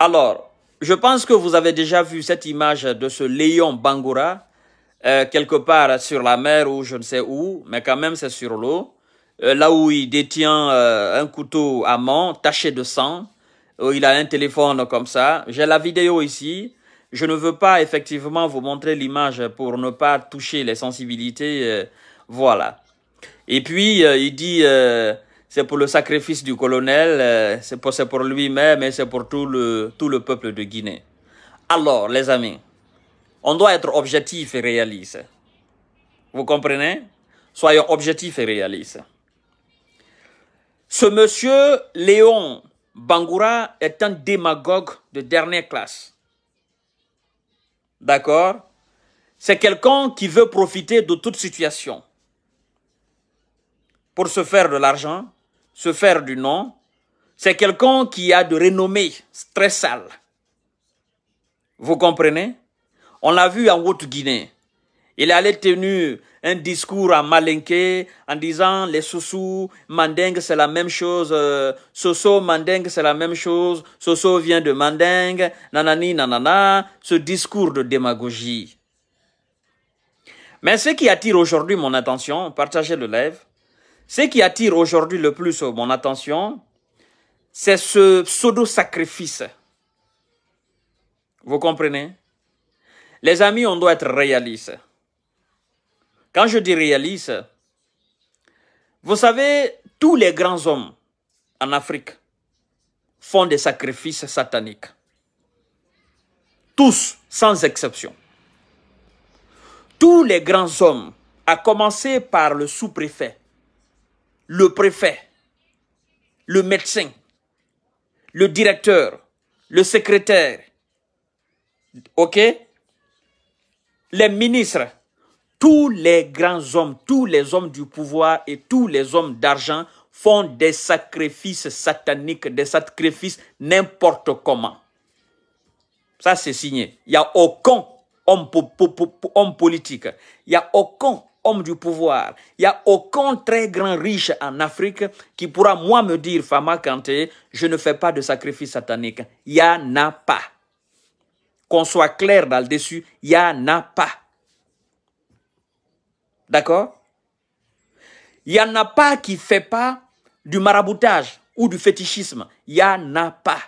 Alors, je pense que vous avez déjà vu cette image de ce lion Bangura, euh, quelque part sur la mer ou je ne sais où, mais quand même c'est sur l'eau, euh, là où il détient euh, un couteau à main taché de sang, où il a un téléphone comme ça. J'ai la vidéo ici. Je ne veux pas effectivement vous montrer l'image pour ne pas toucher les sensibilités. voilà. Et puis, il dit c'est pour le sacrifice du colonel, euh, c'est pour, lui-même et c'est pour tout le, tout le peuple de Guinée. Alors, les amis, on doit être objectif et réaliste. Vous comprenez Soyons objectifs et réalistes. Ce monsieur Léon Bangoura est un démagogue de dernière classe. D'accord C'est quelqu'un qui veut profiter de toute situation pour se faire de l'argent, se faire du nom, c'est quelqu'un qui a de renommée très sale. Vous comprenez On l'a vu en Haute-Guinée. Il allait tenir un discours à Malinke, en disant les Soso Mandingue c'est la même chose, euh, Soso, c'est la même chose, Soso vient de Mandingue, nanani, nanana, ce discours de démagogie. Mais ce qui attire aujourd'hui mon attention, partagez le live, ce qui attire aujourd'hui le plus mon attention, c'est ce pseudo-sacrifice. Vous comprenez Les amis, on doit être réaliste. Quand je dis réaliste, vous savez, tous les grands hommes en Afrique font des sacrifices sataniques. Tous, sans exception. Tous les grands hommes, à commencer par le sous-préfet, le préfet, le médecin, le directeur, le secrétaire, ok, les ministres, tous les grands hommes, tous les hommes du pouvoir et tous les hommes d'argent font des sacrifices sataniques, des sacrifices n'importe comment. Ça, c'est signé. Il n'y a aucun homme, homme politique, il n'y a aucun du pouvoir. Il n'y a aucun très grand riche en Afrique qui pourra, moi, me dire, Fama Kanté, je ne fais pas de sacrifice satanique. Il n'y en a pas. Qu'on soit clair dans le dessus, il n'y en a pas. D'accord Il n'y en a pas qui ne fait pas du maraboutage ou du fétichisme. Il n'y en a pas.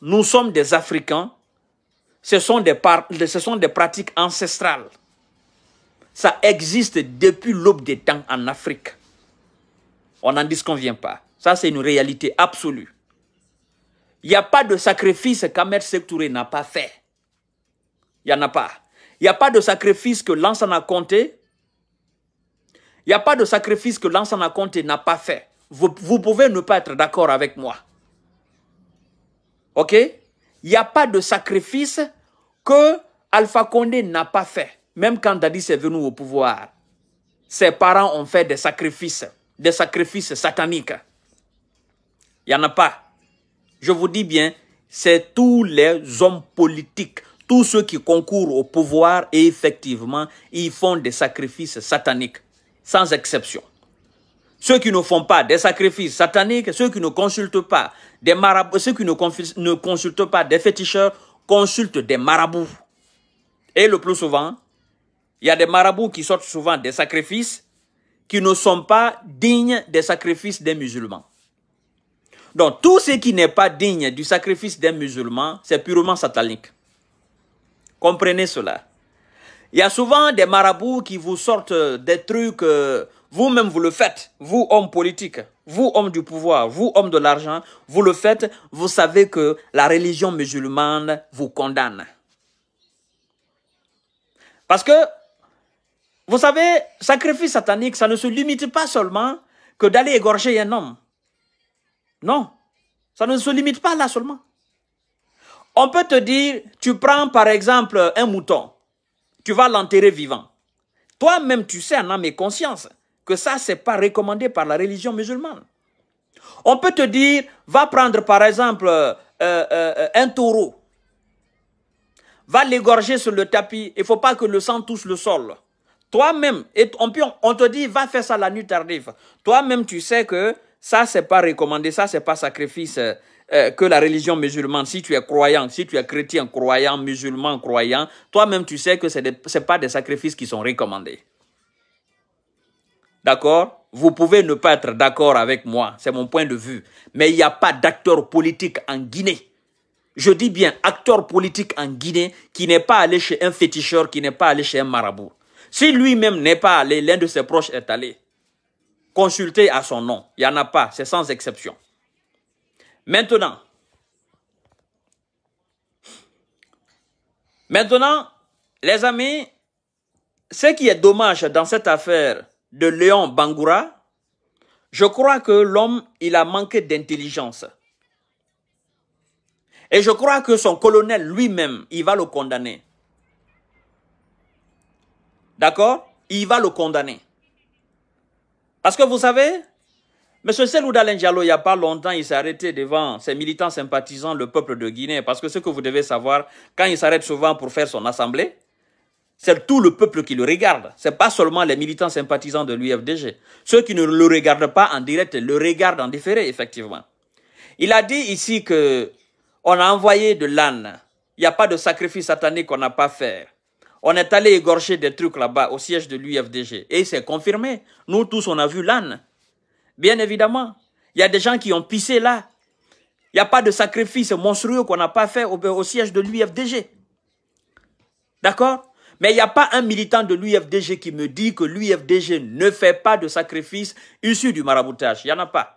Nous sommes des Africains. Ce sont des, ce sont des pratiques ancestrales. Ça existe depuis l'aube des temps en Afrique. On n'en disconvient pas. Ça, c'est une réalité absolue. Il n'y a pas de sacrifice qu'Ahmed Sektouré n'a pas fait. Il n'y en a pas. Il n'y a pas de sacrifice que a compté. Il n'y a pas de sacrifice que a compté n'a pas fait. Vous, vous pouvez ne pas être d'accord avec moi. OK Il n'y a pas de sacrifice que Alpha Condé n'a pas fait. Même quand Dadis est venu au pouvoir, ses parents ont fait des sacrifices, des sacrifices sataniques. Il n'y en a pas. Je vous dis bien, c'est tous les hommes politiques, tous ceux qui concourent au pouvoir et effectivement, ils font des sacrifices sataniques, sans exception. Ceux qui ne font pas des sacrifices sataniques, ceux qui ne consultent pas des marabouts, ceux qui ne, ne consultent pas des féticheurs, consultent des marabouts. Et le plus souvent, il y a des marabouts qui sortent souvent des sacrifices qui ne sont pas dignes des sacrifices des musulmans. Donc tout ce qui n'est pas digne du sacrifice des musulmans, c'est purement satanique. Comprenez cela. Il y a souvent des marabouts qui vous sortent des trucs, euh, vous-même vous le faites, vous homme politique, vous homme du pouvoir, vous homme de l'argent, vous le faites, vous savez que la religion musulmane vous condamne. Parce que vous savez, sacrifice satanique, ça ne se limite pas seulement que d'aller égorger un homme. Non, ça ne se limite pas là seulement. On peut te dire, tu prends par exemple un mouton, tu vas l'enterrer vivant. Toi-même, tu sais en âme et conscience que ça, n'est pas recommandé par la religion musulmane. On peut te dire, va prendre par exemple euh, euh, un taureau, va l'égorger sur le tapis, il faut pas que le sang touche le sol. Toi-même, on, te dit, va faire ça la nuit tardive. Toi-même, tu sais que ça, c'est pas recommandé, ça, c'est pas sacrifice euh, euh, que la religion musulmane, si tu es croyant, si tu es chrétien, croyant, musulman, croyant, toi-même, tu sais que ce n'est pas des sacrifices qui sont recommandés. D'accord Vous pouvez ne pas être d'accord avec moi, c'est mon point de vue. Mais il n'y a pas d'acteur politique en Guinée. Je dis bien acteur politique en Guinée qui n'est pas allé chez un féticheur, qui n'est pas allé chez un marabout. Si lui-même n'est pas allé, l'un de ses proches est allé. consulter à son nom. Il n'y en a pas, c'est sans exception. Maintenant, maintenant, les amis, ce qui est dommage dans cette affaire de Léon Bangoura, je crois que l'homme, il a manqué d'intelligence. Et je crois que son colonel lui-même, il va le condamner. D'accord Il va le condamner. Parce que vous savez, M. Selou Diallo, il n'y a pas longtemps, il s'est arrêté devant ses militants sympathisants, le peuple de Guinée. Parce que ce que vous devez savoir, quand il s'arrête souvent pour faire son assemblée, c'est tout le peuple qui le regarde. Ce n'est pas seulement les militants sympathisants de l'UFDG. Ceux qui ne le regardent pas en direct le regardent en différé, effectivement. Il a dit ici que on a envoyé de l'âne. Il n'y a pas de sacrifice satanique qu'on n'a pas fait. On est allé égorger des trucs là-bas au siège de l'UFDG. Et c'est confirmé. Nous tous, on a vu l'âne. Bien évidemment. Il y a des gens qui ont pissé là. Il n'y a pas de sacrifice monstrueux qu'on n'a pas fait au, au siège de l'UFDG. D'accord Mais il n'y a pas un militant de l'UFDG qui me dit que l'UFDG ne fait pas de sacrifice issu du maraboutage. Il n'y en a pas.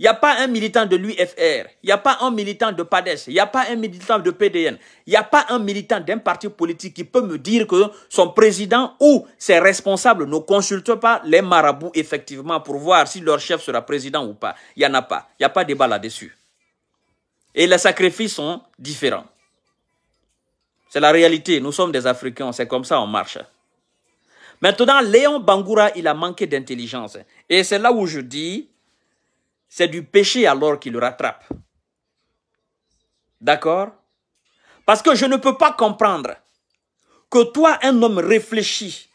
Il n'y a pas un militant de l'UFR, il n'y a pas un militant de PADES, il n'y a pas un militant de PDN, il n'y a pas un militant d'un parti politique qui peut me dire que son président ou ses responsables ne consultent pas les marabouts effectivement pour voir si leur chef sera président ou pas. Il n'y en a pas. Il n'y a pas de débat là-dessus. Et les sacrifices sont différents. C'est la réalité. Nous sommes des Africains. C'est comme ça on marche. Maintenant, Léon Bangoura, il a manqué d'intelligence. Et c'est là où je dis c'est du péché alors qui le rattrape. D'accord Parce que je ne peux pas comprendre que toi, un homme réfléchi,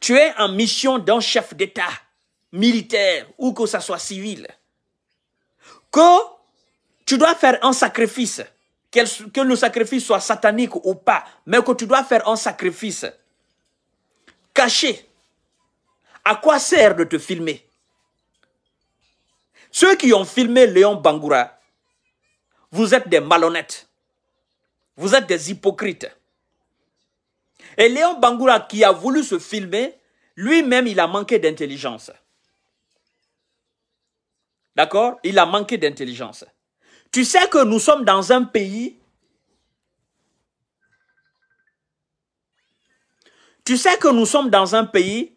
tu es en mission d'un chef d'État, militaire ou que ça soit civil, que tu dois faire un sacrifice, que le sacrifice soit satanique ou pas, mais que tu dois faire un sacrifice caché. À quoi sert de te filmer ceux qui ont filmé Léon Bangoura, vous êtes des malhonnêtes. Vous êtes des hypocrites. Et Léon Bangoura, qui a voulu se filmer, lui-même, il a manqué d'intelligence. D'accord Il a manqué d'intelligence. Tu sais que nous sommes dans un pays. Tu sais que nous sommes dans un pays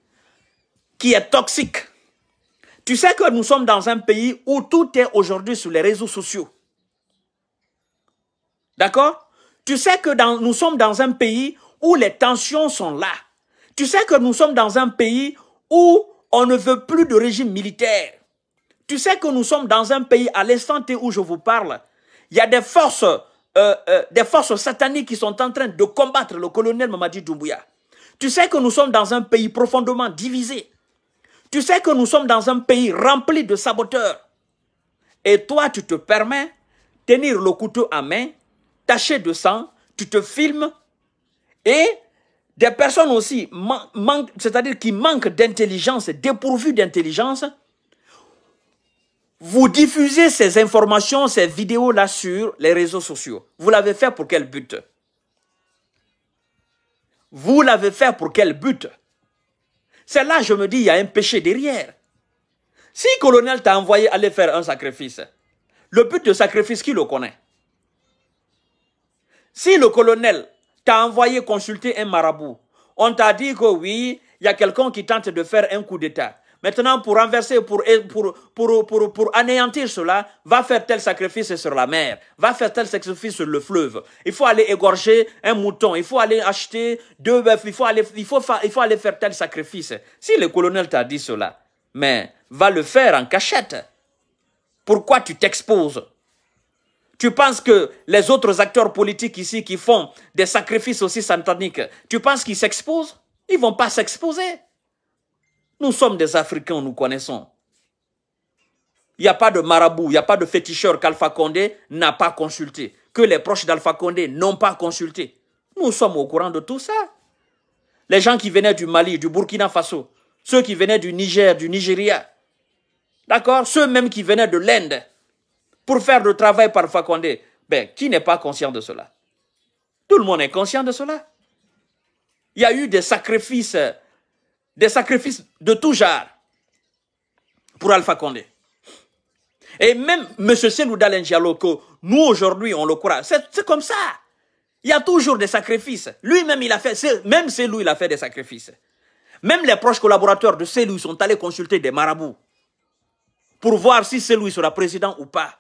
qui est toxique. Tu sais que nous sommes dans un pays où tout est aujourd'hui sur les réseaux sociaux. D'accord Tu sais que dans, nous sommes dans un pays où les tensions sont là. Tu sais que nous sommes dans un pays où on ne veut plus de régime militaire. Tu sais que nous sommes dans un pays, à l'instant où je vous parle, il y a des forces, euh, euh, des forces sataniques qui sont en train de combattre le colonel Mamadi Doumbouya. Tu sais que nous sommes dans un pays profondément divisé. Tu sais que nous sommes dans un pays rempli de saboteurs. Et toi, tu te permets tenir le couteau à main, taché de sang, tu te filmes et des personnes aussi, c'est-à-dire qui manquent d'intelligence, dépourvues d'intelligence, vous diffusez ces informations, ces vidéos-là sur les réseaux sociaux. Vous l'avez fait pour quel but Vous l'avez fait pour quel but c'est là je me dis, il y a un péché derrière. Si le colonel t'a envoyé aller faire un sacrifice, le but de sacrifice, qui le connaît Si le colonel t'a envoyé consulter un marabout, on t'a dit que oui, il y a quelqu'un qui tente de faire un coup d'État. Maintenant, pour renverser, pour, pour, pour, anéantir cela, va faire tel sacrifice sur la mer, va faire tel sacrifice sur le fleuve. Il faut aller égorger un mouton, il faut aller acheter deux bœufs, il faut aller, il faut, il faut aller faire tel sacrifice. Si le colonel t'a dit cela, mais va le faire en cachette. Pourquoi tu t'exposes tu penses que les autres acteurs politiques ici qui font des sacrifices aussi sataniques, tu penses qu'ils s'exposent Ils vont pas s'exposer. Nous sommes des Africains, nous connaissons. Il n'y a pas de marabout, il n'y a pas de féticheur qu'Alpha Condé n'a pas consulté, que les proches d'Alpha Condé n'ont pas consulté. Nous sommes au courant de tout ça. Les gens qui venaient du Mali, du Burkina Faso, ceux qui venaient du Niger, du Nigeria, d'accord, ceux même qui venaient de l'Inde pour faire le travail par Alpha Condé, ben, qui n'est pas conscient de cela Tout le monde est conscient de cela. Il y a eu des sacrifices des sacrifices de tout genre pour Alpha Condé. Et même M. Selou Diallo, que nous aujourd'hui on le croit, c'est comme ça. Il y a toujours des sacrifices. Lui-même, il a fait, même Selou, il a fait des sacrifices. Même les proches collaborateurs de Selou sont allés consulter des marabouts pour voir si Selou sera président ou pas.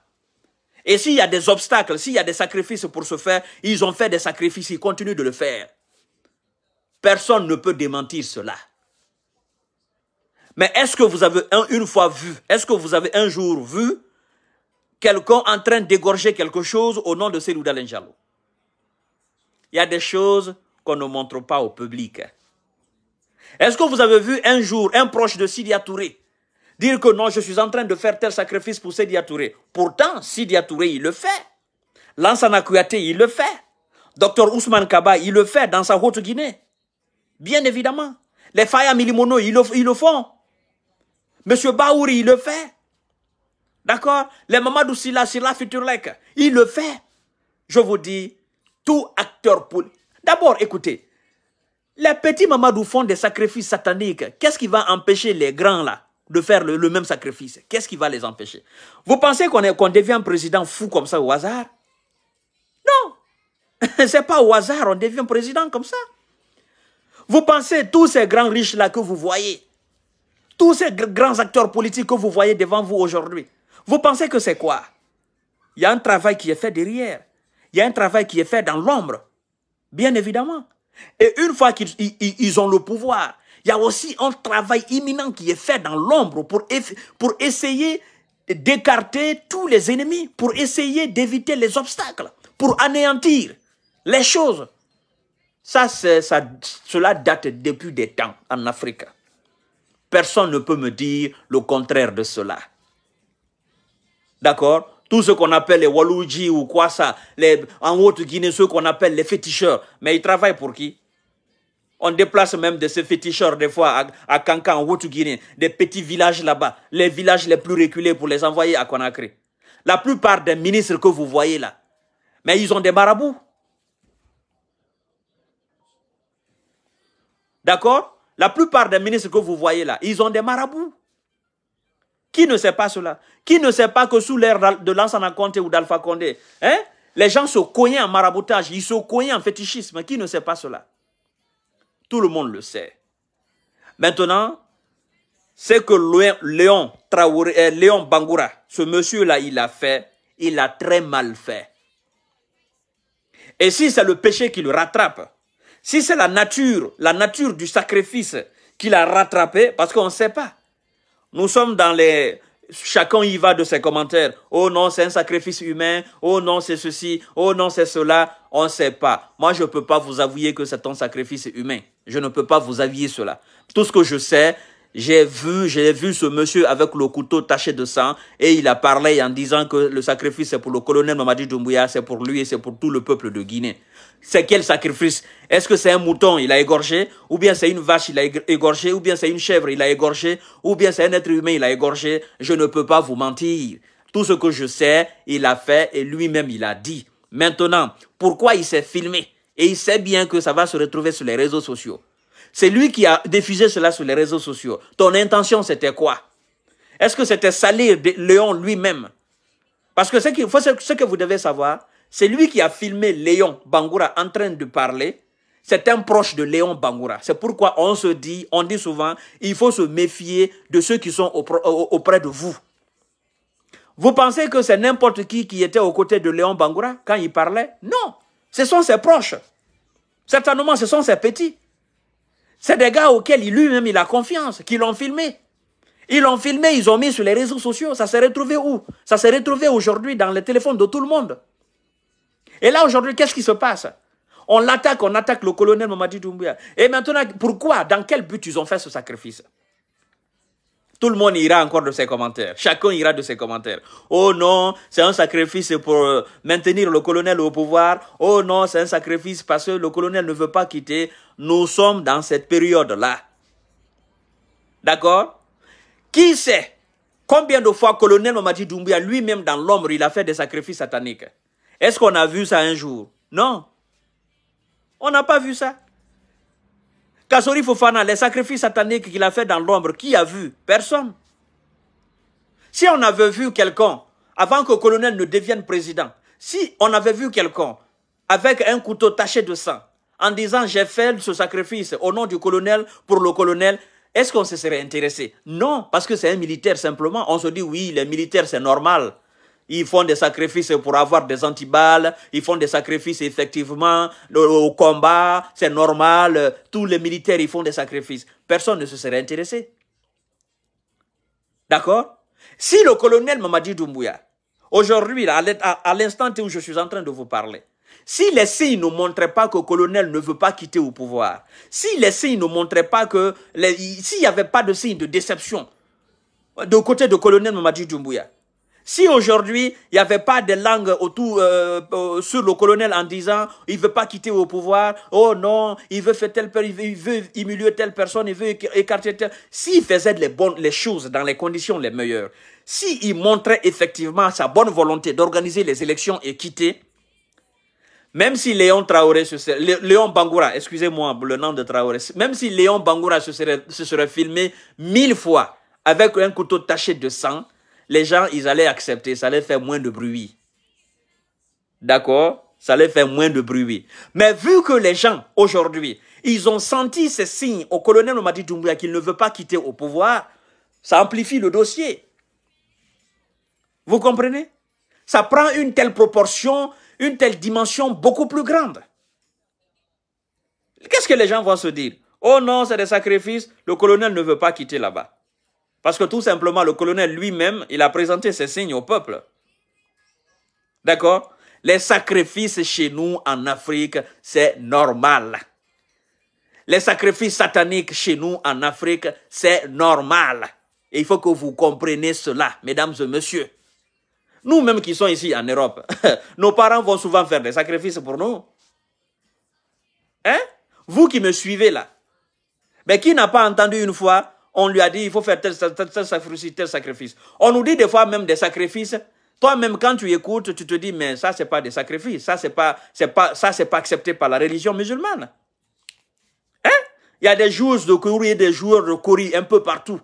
Et s'il y a des obstacles, s'il y a des sacrifices pour se faire, ils ont fait des sacrifices, ils continuent de le faire. Personne ne peut démentir cela. Mais est-ce que vous avez une fois vu, est-ce que vous avez un jour vu quelqu'un en train d'égorger quelque chose au nom de Selou Dalenjalo Il y a des choses qu'on ne montre pas au public. Est-ce que vous avez vu un jour un proche de Sidi Touré dire que non, je suis en train de faire tel sacrifice pour Sidi Touré Pourtant, Sidi Touré, il le fait. Lansana Kouyaté, il le fait. Docteur Ousmane Kaba, il le fait dans sa Haute-Guinée. Bien évidemment. Les Faya Milimono, ils le font. Monsieur Baouri, il le fait. D'accord Les Mamadou Silla, Silla Futurlek, il le fait. Je vous dis, tout acteur pour... D'abord, écoutez, les petits Mamadou font des sacrifices sataniques. Qu'est-ce qui va empêcher les grands, là, de faire le, même sacrifice Qu'est-ce qui va les empêcher Vous pensez qu'on devient président fou comme ça au hasard Non C'est pas au hasard, on devient président comme ça. Vous pensez tous ces grands riches-là que vous voyez tous ces grands acteurs politiques que vous voyez devant vous aujourd'hui, vous pensez que c'est quoi Il y a un travail qui est fait derrière. Il y a un travail qui est fait dans l'ombre, bien évidemment. Et une fois qu'ils ont le pouvoir, il y a aussi un travail imminent qui est fait dans l'ombre pour, pour essayer d'écarter tous les ennemis, pour essayer d'éviter les obstacles, pour anéantir les choses. Ça, ça, cela date depuis des temps en Afrique. Personne ne peut me dire le contraire de cela. D'accord Tout ce qu'on appelle les Waluji ou quoi ça, les, en Haute-Guinée, ceux qu'on appelle les féticheurs. Mais ils travaillent pour qui On déplace même de ces féticheurs des fois à, à Kankan, en Haute-Guinée, des petits villages là-bas, les villages les plus reculés pour les envoyer à Conakry. La plupart des ministres que vous voyez là, mais ils ont des marabouts. D'accord la plupart des ministres que vous voyez là, ils ont des marabouts. Qui ne sait pas cela Qui ne sait pas que sous l'ère de Lansana Conté ou d'Alpha Condé, hein, les gens se cognent en maraboutage, ils se cognent en fétichisme. Qui ne sait pas cela Tout le monde le sait. Maintenant, c'est que Léon, Traoré, eh, Léon Bangoura, ce monsieur-là, il a fait, il a très mal fait. Et si c'est le péché qui le rattrape, si c'est la nature, la nature du sacrifice qui l'a rattrapé, parce qu'on ne sait pas. Nous sommes dans les... Chacun y va de ses commentaires. Oh non, c'est un sacrifice humain. Oh non, c'est ceci. Oh non, c'est cela. On ne sait pas. Moi, je ne peux pas vous avouer que c'est un sacrifice humain. Je ne peux pas vous avouer cela. Tout ce que je sais, j'ai vu, j'ai vu ce monsieur avec le couteau taché de sang et il a parlé en disant que le sacrifice c'est pour le colonel Mamadi Doumbouya, c'est pour lui et c'est pour tout le peuple de Guinée. C'est quel sacrifice Est-ce que c'est un mouton, il a égorgé Ou bien c'est une vache, il a égorgé Ou bien c'est une chèvre, il a égorgé Ou bien c'est un être humain, il a égorgé Je ne peux pas vous mentir. Tout ce que je sais, il a fait et lui-même il a dit. Maintenant, pourquoi il s'est filmé Et il sait bien que ça va se retrouver sur les réseaux sociaux. C'est lui qui a diffusé cela sur les réseaux sociaux. Ton intention, c'était quoi Est-ce que c'était salir Léon lui-même Parce que ce, ce que vous devez savoir, c'est lui qui a filmé Léon Bangoura en train de parler. C'est un proche de Léon Bangoura. C'est pourquoi on se dit, on dit souvent, il faut se méfier de ceux qui sont auprès de vous. Vous pensez que c'est n'importe qui qui était aux côtés de Léon Bangoura quand il parlait Non, ce sont ses proches. Certainement, ce sont ses petits. C'est des gars auxquels lui-même il a confiance, qui l'ont filmé. Ils l'ont filmé, ils ont mis sur les réseaux sociaux. Ça s'est retrouvé où Ça s'est retrouvé aujourd'hui dans les téléphones de tout le monde. Et là aujourd'hui, qu'est-ce qui se passe On l'attaque, on attaque le colonel Mamadi Doumbouya. Et maintenant, pourquoi Dans quel but ils ont fait ce sacrifice tout le monde ira encore de ses commentaires. Chacun ira de ses commentaires. Oh non, c'est un sacrifice pour euh, maintenir le colonel au pouvoir. Oh non, c'est un sacrifice parce que le colonel ne veut pas quitter. Nous sommes dans cette période-là. D'accord Qui sait combien de fois colonel Mamadi Doumbia lui-même dans l'ombre, il a fait des sacrifices sataniques Est-ce qu'on a vu ça un jour Non. On n'a pas vu ça. Kasori Fofana, les sacrifices sataniques qu'il a fait dans l'ombre, qui a vu Personne. Si on avait vu quelqu'un, avant que le colonel ne devienne président, si on avait vu quelqu'un avec un couteau taché de sang, en disant j'ai fait ce sacrifice au nom du colonel pour le colonel, est-ce qu'on se serait intéressé Non, parce que c'est un militaire simplement. On se dit oui, les militaires c'est normal. Ils font des sacrifices pour avoir des antiballes. Ils font des sacrifices effectivement au combat. C'est normal. Tous les militaires, ils font des sacrifices. Personne ne se serait intéressé. D'accord Si le colonel Mamadi Doumbouya, aujourd'hui, à l'instant où je suis en train de vous parler, si les signes ne montraient pas que le colonel ne veut pas quitter au pouvoir, si les signes ne montraient pas que... S'il n'y avait pas de signes de déception de côté de colonel Mamadi Doumbouya, si aujourd'hui, il n'y avait pas de langue autour, euh, euh, sur le colonel en disant il ne veut pas quitter au pouvoir, oh non, il veut faire telle personne il veut humilier telle personne, il veut écarter telle. S'il faisait les bonnes les choses dans les conditions les meilleures, s'il il montrait effectivement sa bonne volonté d'organiser les élections et quitter, même si Léon Traoré se Léon Bangoura, excusez-moi le nom de Traoré, même si Léon Bangoura se serait filmé mille fois avec un couteau taché de sang, les gens, ils allaient accepter, ça allait faire moins de bruit. D'accord Ça allait faire moins de bruit. Mais vu que les gens, aujourd'hui, ils ont senti ces signes au colonel Omadi Doumbouya qu'il ne veut pas quitter au pouvoir, ça amplifie le dossier. Vous comprenez Ça prend une telle proportion, une telle dimension beaucoup plus grande. Qu'est-ce que les gens vont se dire Oh non, c'est des sacrifices, le colonel ne veut pas quitter là-bas. Parce que tout simplement, le colonel lui-même, il a présenté ses signes au peuple. D'accord Les sacrifices chez nous en Afrique, c'est normal. Les sacrifices sataniques chez nous en Afrique, c'est normal. Et il faut que vous compreniez cela, mesdames et messieurs. Nous-mêmes qui sommes ici en Europe, nos parents vont souvent faire des sacrifices pour nous. Hein Vous qui me suivez là, mais qui n'a pas entendu une fois on lui a dit, il faut faire tel, sacrifice, tel sacrifice. On nous dit des fois même des sacrifices. Toi-même, quand tu écoutes, tu te dis, mais ça, c'est pas des sacrifices. Ça, c'est pas, c'est pas, ça, c'est pas accepté par la religion musulmane. Hein? Il y a des jours de courrier, des jours de courrier un peu partout.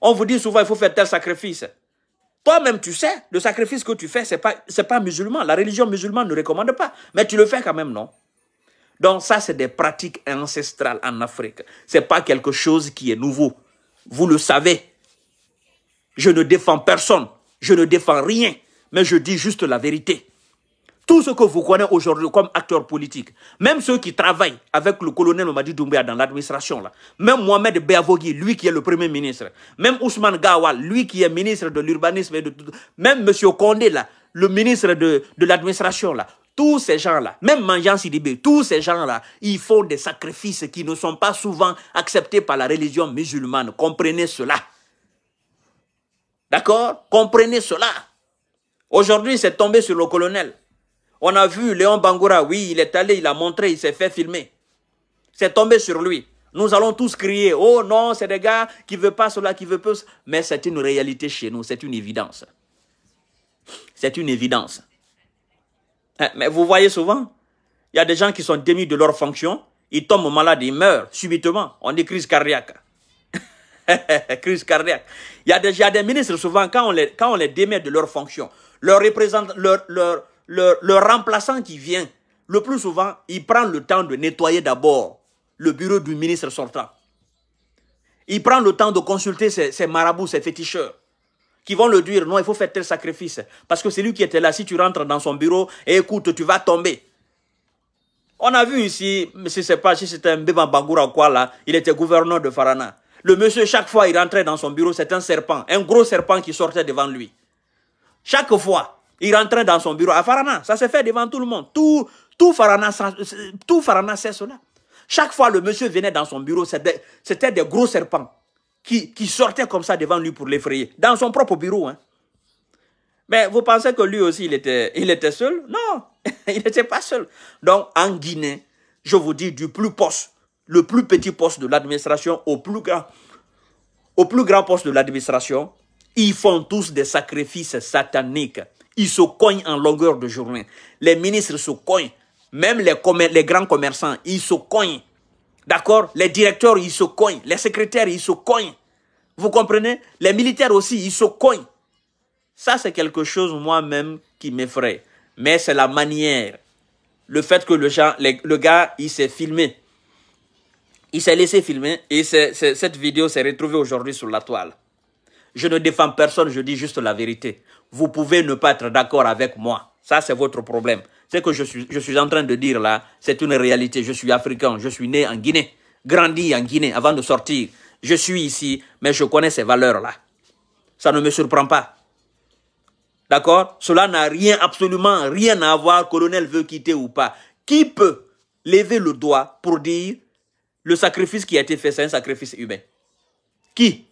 On vous dit souvent, il faut faire tel sacrifice. Toi-même, tu sais, le sacrifice que tu fais, c'est pas, c'est pas musulman. La religion musulmane ne recommande pas. Mais tu le fais quand même, non? Donc ça, c'est des pratiques ancestrales en Afrique. Ce n'est pas quelque chose qui est nouveau. Vous le savez. Je ne défends personne. Je ne défends rien. Mais je dis juste la vérité. Tout ce que vous connaissez aujourd'hui comme acteurs politiques, même ceux qui travaillent avec le colonel Mamadi Doumbia dans l'administration, même Mohamed Béavogui, lui qui est le premier ministre, même Ousmane Gawa, lui qui est ministre de l'urbanisme, et de, même M. Condé, là, le ministre de, de l'administration, tous ces gens-là, même Manjan Sidibé, tous ces gens-là, ils font des sacrifices qui ne sont pas souvent acceptés par la religion musulmane. Comprenez cela. D'accord Comprenez cela. Aujourd'hui, c'est tombé sur le colonel. On a vu Léon Bangoura, oui, il est allé, il a montré, il s'est fait filmer. C'est tombé sur lui. Nous allons tous crier, oh non, c'est des gars qui ne veulent pas cela, qui veulent plus. Mais c'est une réalité chez nous, c'est une évidence. C'est une évidence. Hein, mais vous voyez souvent, il y a des gens qui sont démis de leur fonction, ils tombent malades, ils meurent subitement. On dit crise cardiaque. crise cardiaque. Il y, a des, des, ministres, souvent, quand on les, quand on les démet de leur fonction, leur, leur, remplaçant qui vient, le plus souvent, il prend le temps de nettoyer d'abord le bureau du ministre sortant. Il prend le temps de consulter ses, ses marabouts, ses féticheurs qui vont le dire, non, il faut faire tel sacrifice. Parce que c'est lui qui était là, si tu rentres dans son bureau, et eh, écoute, tu vas tomber. On a vu ici, je ne sais pas si c'était un bébé Bangoura ou quoi là, il était gouverneur de Farana. Le monsieur, chaque fois, il rentrait dans son bureau, c'était un serpent, un gros serpent qui sortait devant lui. Chaque fois, il rentrait dans son bureau à Farana. Ça s'est fait devant tout le monde. Tout, tout Farana, tout Farana, cela. Chaque fois, le monsieur venait dans son bureau, c'était des gros serpents qui, sortait comme ça devant lui pour l'effrayer, dans son propre bureau. Hein. Mais vous pensez que lui aussi, il était, il était seul Non, il n'était pas seul. Donc, en Guinée, je vous dis, du plus poste, le plus petit poste de l'administration au plus grand, au plus grand poste de l'administration, ils font tous des sacrifices sataniques. Ils se cognent en longueur de journée. Les ministres se cognent. Même les, les grands commerçants, ils se cognent D'accord Les directeurs, ils se cognent. Les secrétaires, ils se cognent. Vous comprenez Les militaires aussi, ils se cognent. Ça, c'est quelque chose, moi-même, qui m'effraie. Mais c'est la manière. Le fait que le, le gars, il s'est filmé. Il s'est laissé filmer et cette vidéo s'est retrouvée aujourd'hui sur la toile. Je ne défends personne, je dis juste la vérité. Vous pouvez ne pas être d'accord avec moi. Ça, c'est votre problème. Ce que je suis, je suis en train de dire là, c'est une réalité. Je suis africain, je suis né en Guinée, grandi en Guinée avant de sortir. Je suis ici, mais je connais ces valeurs-là. Ça ne me surprend pas. D'accord Cela n'a rien, absolument rien à voir, colonel veut quitter ou pas. Qui peut lever le doigt pour dire le sacrifice qui a été fait, c'est un sacrifice humain Qui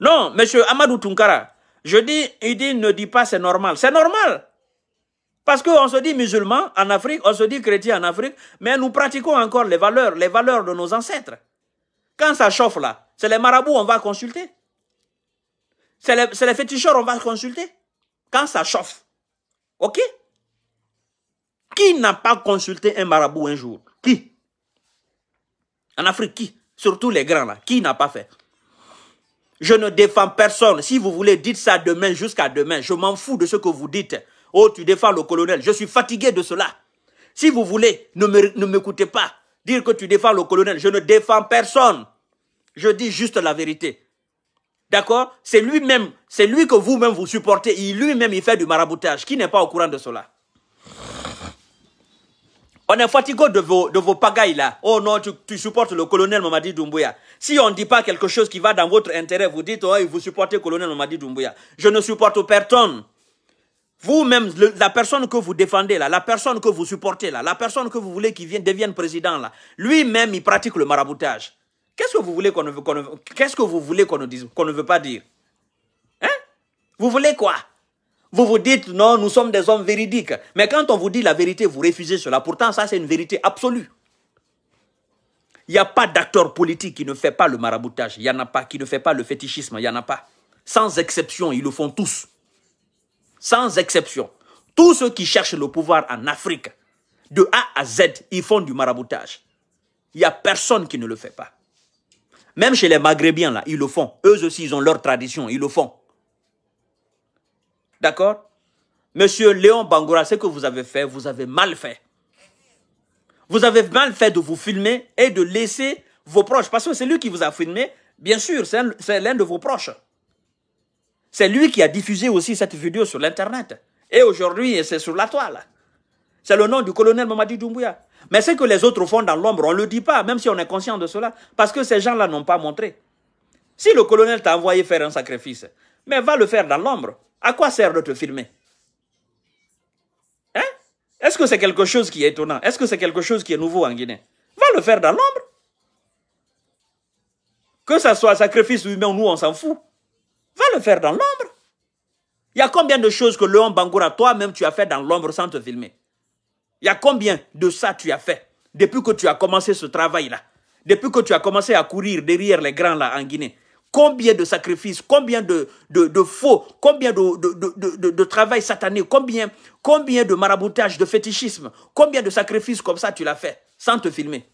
Non, monsieur Amadou Tunkara, je dis, il dit, ne dit pas c'est normal. C'est normal. Parce qu'on se dit musulman en Afrique, on se dit chrétien en Afrique, mais nous pratiquons encore les valeurs, les valeurs de nos ancêtres. Quand ça chauffe là, c'est les marabouts on va consulter. C'est les, les féticheurs on va consulter. Quand ça chauffe. OK Qui n'a pas consulté un marabout un jour Qui En Afrique, qui Surtout les grands là. Qui n'a pas fait Je ne défends personne. Si vous voulez, dites ça demain jusqu'à demain. Je m'en fous de ce que vous dites. Oh, tu défends le colonel. Je suis fatigué de cela. Si vous voulez, ne m'écoutez pas. Dire que tu défends le colonel. Je ne défends personne. Je dis juste la vérité. D'accord C'est lui-même, c'est lui que vous-même vous supportez. Il lui-même, il fait du maraboutage. Qui n'est pas au courant de cela On est fatigué de vos, de vos pagailles là. Oh non, tu, tu supportes le colonel Mamadi Doumbouya. Si on ne dit pas quelque chose qui va dans votre intérêt, vous dites, oh, vous supportez le colonel Mamadi Doumbouya. Je ne supporte personne. Vous-même, la personne que vous défendez là, la personne que vous supportez là, la personne que vous voulez qui devienne président là, lui-même, il pratique le maraboutage. Qu'est-ce que vous voulez qu'on ne, qu'est-ce que vous voulez qu'on dise, qu'on ne veut pas dire Hein Vous voulez quoi Vous vous dites non, nous sommes des hommes véridiques. Mais quand on vous dit la vérité, vous refusez cela. Pourtant, ça, c'est une vérité absolue. Il n'y a pas d'acteur politique qui ne fait pas le maraboutage. Il n'y en a pas. Qui ne fait pas le fétichisme. Il n'y en a pas. Sans exception, ils le font tous sans exception. Tous ceux qui cherchent le pouvoir en Afrique, de A à Z, ils font du maraboutage. Il n'y a personne qui ne le fait pas. Même chez les Maghrébins, là, ils le font. Eux aussi, ils ont leur tradition, ils le font. D'accord Monsieur Léon Bangura, ce que vous avez fait, vous avez mal fait. Vous avez mal fait de vous filmer et de laisser vos proches. Parce que c'est lui qui vous a filmé. Bien sûr, c'est l'un de vos proches. C'est lui qui a diffusé aussi cette vidéo sur l'Internet. Et aujourd'hui, c'est sur la toile. C'est le nom du colonel Mamadi Doumbouya. Mais ce que les autres font dans l'ombre, on ne le dit pas, même si on est conscient de cela, parce que ces gens-là n'ont pas montré. Si le colonel t'a envoyé faire un sacrifice, mais va le faire dans l'ombre, à quoi sert de te filmer Hein Est-ce que c'est quelque chose qui est étonnant Est-ce que c'est quelque chose qui est nouveau en Guinée Va le faire dans l'ombre. Que ça soit sacrifice humain, nous, on s'en fout. Va le faire dans l'ombre. Il y a combien de choses que Léon Bangoura, toi-même, tu as fait dans l'ombre sans te filmer Il y a combien de ça tu as fait depuis que tu as commencé ce travail-là Depuis que tu as commencé à courir derrière les grands là en Guinée Combien de sacrifices, combien de, de, faux, combien de, de, travail satané, combien, combien de maraboutage, de fétichisme, combien de sacrifices comme ça tu l'as fait sans te filmer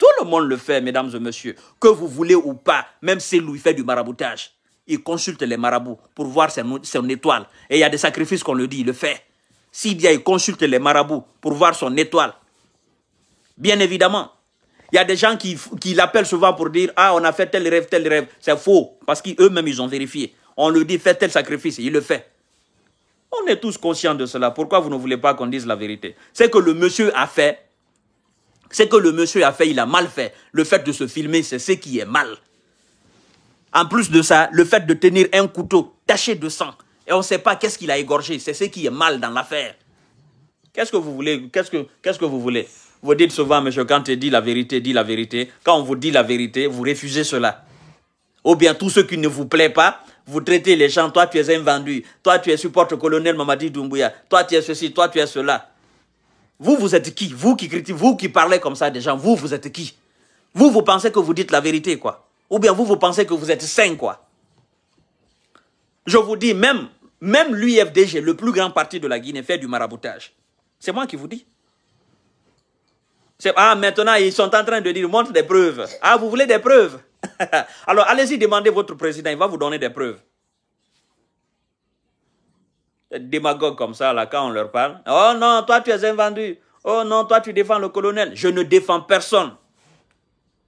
tout le monde le fait, mesdames et messieurs. Que vous voulez ou pas, même si lui fait du maraboutage, il consulte les marabouts pour voir son, étoile. Et il y a des sacrifices qu'on le dit, il le fait. Si il consulte les marabouts pour voir son étoile. Bien évidemment. Il y a des gens qui, l'appellent souvent pour dire Ah, on a fait tel rêve, tel rêve. C'est faux, parce qu'eux-mêmes, ils ont vérifié. On lui dit fait tel sacrifice, il le fait. On est tous conscients de cela. Pourquoi vous ne voulez pas qu'on dise la vérité C'est que le monsieur a fait ce que le monsieur a fait, il a mal fait. Le fait de se filmer, c'est ce qui est mal. En plus de ça, le fait de tenir un couteau taché de sang, et on ne sait pas qu'est-ce qu'il a égorgé, c'est ce qui est mal dans l'affaire. Qu'est-ce que vous voulez Qu'est-ce que, que vous voulez Vous dites souvent, monsieur, quand tu dis la vérité, dis la vérité. Quand on vous dit la vérité, vous refusez cela. Ou bien tout ce qui ne vous plaît pas, vous traitez les gens, toi tu es un vendu, toi tu es supporte colonel Mamadi Doumbouya, toi tu es ceci, toi tu es cela. Vous, vous êtes qui Vous qui critiquez, vous qui parlez comme ça des gens, vous, vous êtes qui Vous, vous pensez que vous dites la vérité, quoi. Ou bien vous, vous pensez que vous êtes sain, quoi. Je vous dis, même, même l'UFDG, le plus grand parti de la Guinée, fait du maraboutage. C'est moi qui vous dis. Ah, maintenant, ils sont en train de dire, montre des preuves. Ah, vous voulez des preuves Alors, allez-y, demandez votre président, il va vous donner des preuves démagogue comme ça, là, quand on leur parle. Oh non, toi tu es invendu. Oh non, toi tu défends le colonel. Je ne défends personne.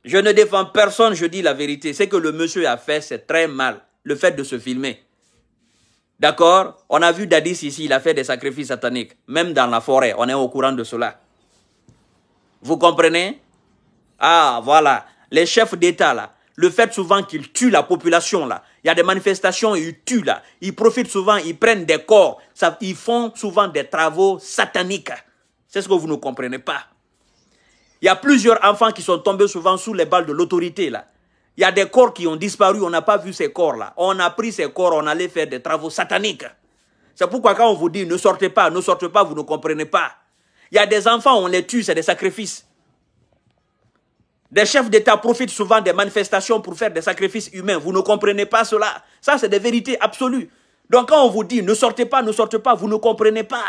Je ne défends personne, je dis la vérité. C'est que le monsieur a fait, c'est très mal. Le fait de se filmer. D'accord On a vu Dadis ici, il a fait des sacrifices sataniques. Même dans la forêt, on est au courant de cela. Vous comprenez Ah, voilà. Les chefs d'État, là. Le fait souvent qu'ils tuent la population, là. Il y a des manifestations, ils tuent là. Ils profitent souvent, ils prennent des corps. ils font souvent des travaux sataniques. C'est ce que vous ne comprenez pas. Il y a plusieurs enfants qui sont tombés souvent sous les balles de l'autorité là. Il y a des corps qui ont disparu, on n'a pas vu ces corps là. On a pris ces corps, on allait faire des travaux sataniques. C'est pourquoi quand on vous dit ne sortez pas, ne sortez pas, vous ne comprenez pas. Il y a des enfants, on les tue, c'est des sacrifices. Des chefs d'État profitent souvent des manifestations pour faire des sacrifices humains. Vous ne comprenez pas cela. Ça, c'est des vérités absolues. Donc quand on vous dit ne sortez pas, ne sortez pas, vous ne comprenez pas.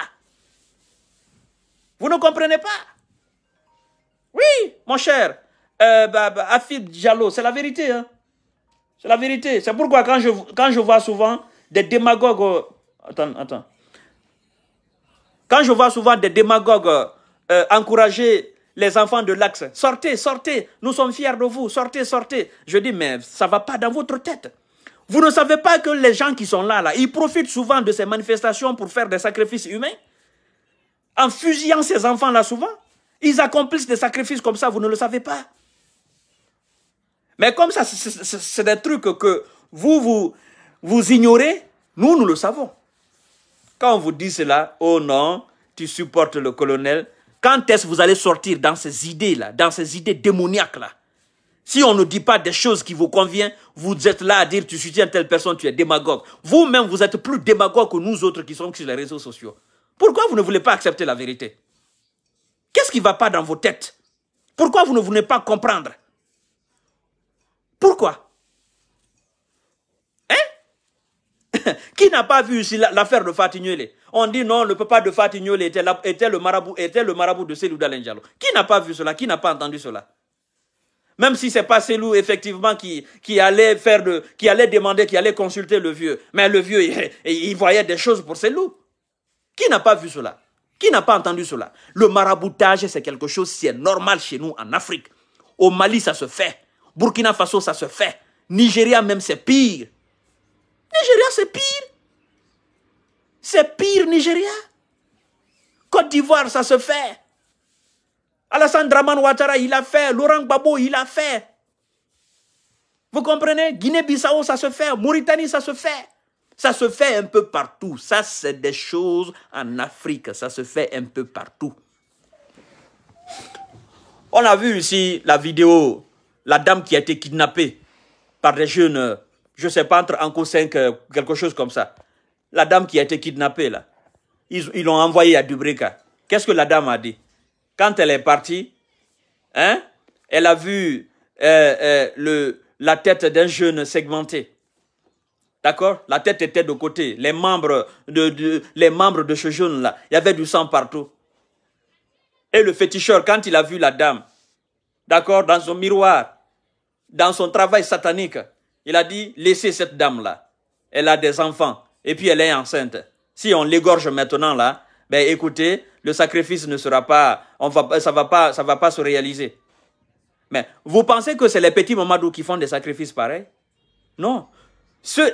Vous ne comprenez pas. Oui, mon cher euh, bah, bah, c'est la vérité. Hein. C'est la vérité. C'est pourquoi quand je, quand je vois souvent des démagogues... Euh, attends, attends. Quand je vois souvent des démagogues euh, encouragés les enfants de l'axe, sortez, sortez, nous sommes fiers de vous, sortez, sortez. Je dis, mais ça va pas dans votre tête. Vous ne savez pas que les gens qui sont là, là, ils profitent souvent de ces manifestations pour faire des sacrifices humains En fusillant ces enfants-là souvent, ils accomplissent des sacrifices comme ça, vous ne le savez pas. Mais comme ça, c'est des trucs que vous, vous, vous ignorez, nous, nous le savons. Quand on vous dit cela, oh non, tu supportes le colonel, quand est-ce que vous allez sortir dans ces idées-là, dans ces idées démoniaques-là Si on ne dit pas des choses qui vous conviennent, vous êtes là à dire tu soutiens telle personne, tu es démagogue. Vous-même, vous êtes plus démagogue que nous autres qui sommes sur les réseaux sociaux. Pourquoi vous ne voulez pas accepter la vérité Qu'est-ce qui ne va pas dans vos têtes Pourquoi vous ne voulez pas comprendre Pourquoi Qui n'a pas vu l'affaire de Fatignolé On dit non, le papa de Fatignolé était, le marabout, était le marabout de Selou d'Alenjalo. Qui n'a pas vu cela Qui n'a pas entendu cela même si c'est pas Selou effectivement qui, allait faire qui allait demander, qui allait consulter le vieux. Mais le vieux, il, voyait des choses pour Selou. Qui n'a pas vu cela Qui n'a pas entendu cela Le maraboutage, c'est quelque chose, qui est normal chez nous en Afrique. Au Mali, ça se fait. Burkina Faso, ça se fait. Nigeria, même, c'est pire. Nigeria, c'est pire. C'est pire, Nigeria. Côte d'Ivoire, ça se fait. Alassane Draman Ouattara, il a fait. Laurent Gbabo, il a fait. Vous comprenez Guinée-Bissau, ça se fait. Mauritanie, ça se fait. Ça se fait un peu partout. Ça, c'est des choses en Afrique. Ça se fait un peu partout. On a vu ici la vidéo, la dame qui a été kidnappée par des jeunes euh, je sais pas, entre Anko 5, quelque chose comme ça. La dame qui a été kidnappée, là, ils l'ont envoyée à Dubrica. Qu'est-ce que la dame a dit Quand elle est partie, hein, elle a vu euh, euh, le, la tête d'un jeune segmenté. D'accord La tête était de côté. Les membres de, les membres de ce jeune-là, il y avait du sang partout. Et le féticheur, quand il a vu la dame, d'accord, dans son miroir, dans son travail satanique, il a dit, laissez cette dame-là. Elle a des enfants et puis elle est enceinte. Si on l'égorge maintenant là, ben écoutez, le sacrifice ne sera pas, on va, ça va pas, ça va pas se réaliser. Mais vous pensez que c'est les petits mamadou qui font des sacrifices pareils Non.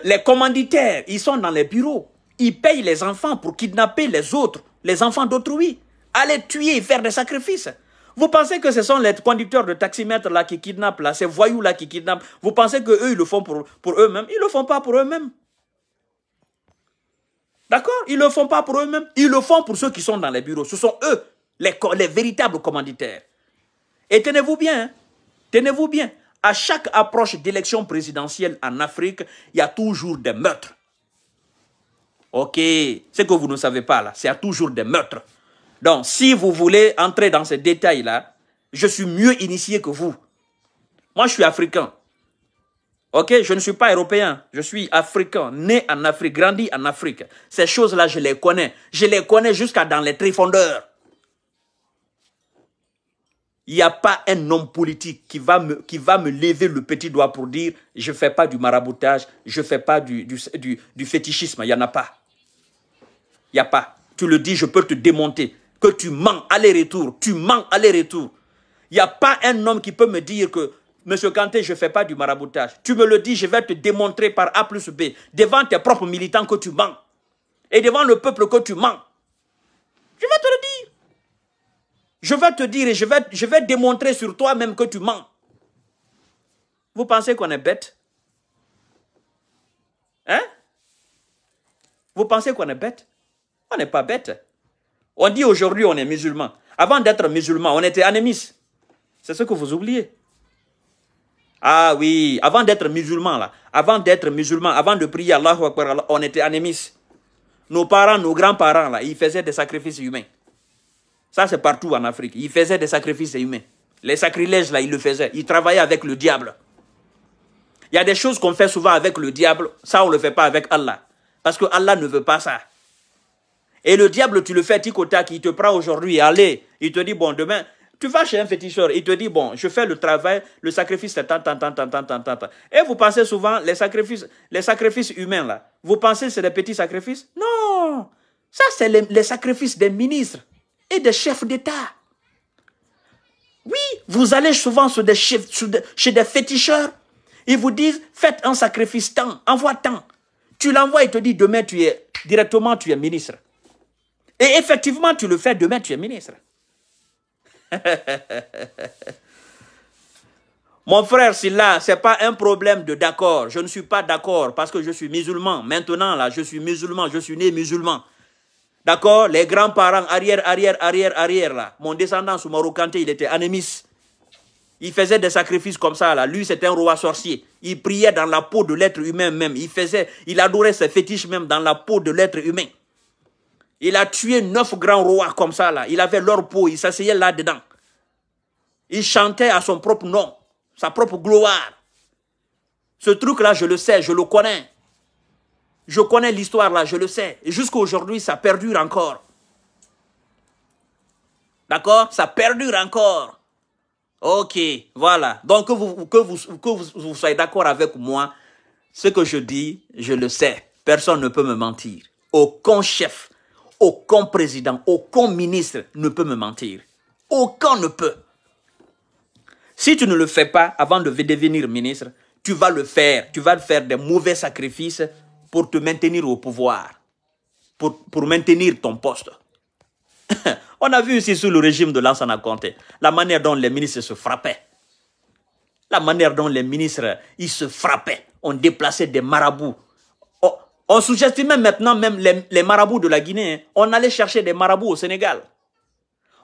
les commanditaires, ils sont dans les bureaux. Ils payent les enfants pour kidnapper les autres, les enfants d'autrui. Aller tuer et faire des sacrifices. Vous pensez que ce sont les conducteurs de taximètres là qui kidnappent, ces voyous là qui kidnappent. Vous pensez que eux ils le font pour, pour eux-mêmes. Ils ne le font pas pour eux-mêmes. D'accord Ils ne le font pas pour eux-mêmes. Ils le font pour ceux qui sont dans les bureaux. Ce sont eux, les, les véritables commanditaires. Et tenez-vous bien, hein. tenez-vous bien. À chaque approche d'élection présidentielle en Afrique, il y a toujours des meurtres. Ok, ce que vous ne savez pas là, c'est toujours des meurtres. Donc, si vous voulez entrer dans ces détails-là, je suis mieux initié que vous. Moi, je suis africain. Ok, je ne suis pas européen, je suis africain, né en Afrique, grandi en Afrique. Ces choses-là, je les connais. Je les connais jusqu'à dans les trifondeurs. Il n'y a pas un homme politique qui va, me, qui va me lever le petit doigt pour dire je ne fais pas du maraboutage, je ne fais pas du, du, du fétichisme. Il n'y en a pas. Il n'y a pas. Tu le dis, je peux te démonter que tu mens aller-retour, tu mens aller-retour. Il n'y a pas un homme qui peut me dire que Monsieur Kanté, je ne fais pas du maraboutage. Tu me le dis, je vais te démontrer par A plus B, devant tes propres militants que tu mens. Et devant le peuple que tu mens. Je vais te le dire. Je vais te dire et je vais, je vais démontrer sur toi-même que tu mens. Vous pensez qu'on est bête Hein Vous pensez qu'on est bête On n'est pas bête. On dit aujourd'hui on est musulman. Avant d'être musulman, on était animiste. C'est ce que vous oubliez. Ah oui, avant d'être musulman, là, avant d'être musulman, avant de prier Allah, on était animiste. Nos parents, nos grands-parents, là, ils faisaient des sacrifices humains. Ça, c'est partout en Afrique. Ils faisaient des sacrifices humains. Les sacrilèges, là, ils le faisaient. Ils travaillaient avec le diable. Il y a des choses qu'on fait souvent avec le diable. Ça, on ne le fait pas avec Allah. Parce que Allah ne veut pas ça. Et le diable, tu le fais tic tac, il te prend aujourd'hui, allez. Il te dit, bon, demain, tu vas chez un féticheur, il te dit, bon, je fais le travail, le sacrifice, tant, tant, tant, tant, tant, tant, tant. Et vous pensez souvent, les sacrifices, les sacrifices humains, là, vous pensez c'est des petits sacrifices Non Ça, c'est les, sacrifices des ministres et des chefs d'État. Oui, vous allez souvent chez des féticheurs. Ils vous disent, faites un sacrifice tant, envoie tant. Tu l'envoies, il te dit, demain, tu es, directement, tu es ministre. Et effectivement, tu le fais demain, tu es ministre. Mon frère, c'est là, ce n'est pas un problème de d'accord. Je ne suis pas d'accord parce que je suis musulman. Maintenant, là, je suis musulman, je suis né musulman. D'accord Les grands-parents, arrière, arrière, arrière, arrière, là. Mon descendant sous Marocanté, il était anémiste. Il faisait des sacrifices comme ça, là. Lui, c'était un roi sorcier. Il priait dans la peau de l'être humain même. Il faisait, il adorait ses fétiches même dans la peau de l'être humain. Il a tué neuf grands rois comme ça là. Il avait leur peau, il s'asseyait là-dedans. Il chantait à son propre nom, sa propre gloire. Ce truc-là, je le sais, je le connais. Je connais l'histoire là, je le sais. Et jusqu'à aujourd'hui, ça perdure encore. D'accord Ça perdure encore. Ok, voilà. Donc que vous, que vous, vous soyez d'accord avec moi, ce que je dis, je le sais. Personne ne peut me mentir. Aucun chef aucun président, aucun ministre ne peut me mentir. Aucun ne peut. Si tu ne le fais pas avant de devenir ministre, tu vas le faire. Tu vas faire des mauvais sacrifices pour te maintenir au pouvoir, pour, pour maintenir ton poste. On a vu aussi sous le régime de Lansana Conté la manière dont les ministres se frappaient. La manière dont les ministres, ils se frappaient. On déplaçait des marabouts on sous même maintenant même les, marabouts de la Guinée. Hein. On allait chercher des marabouts au Sénégal.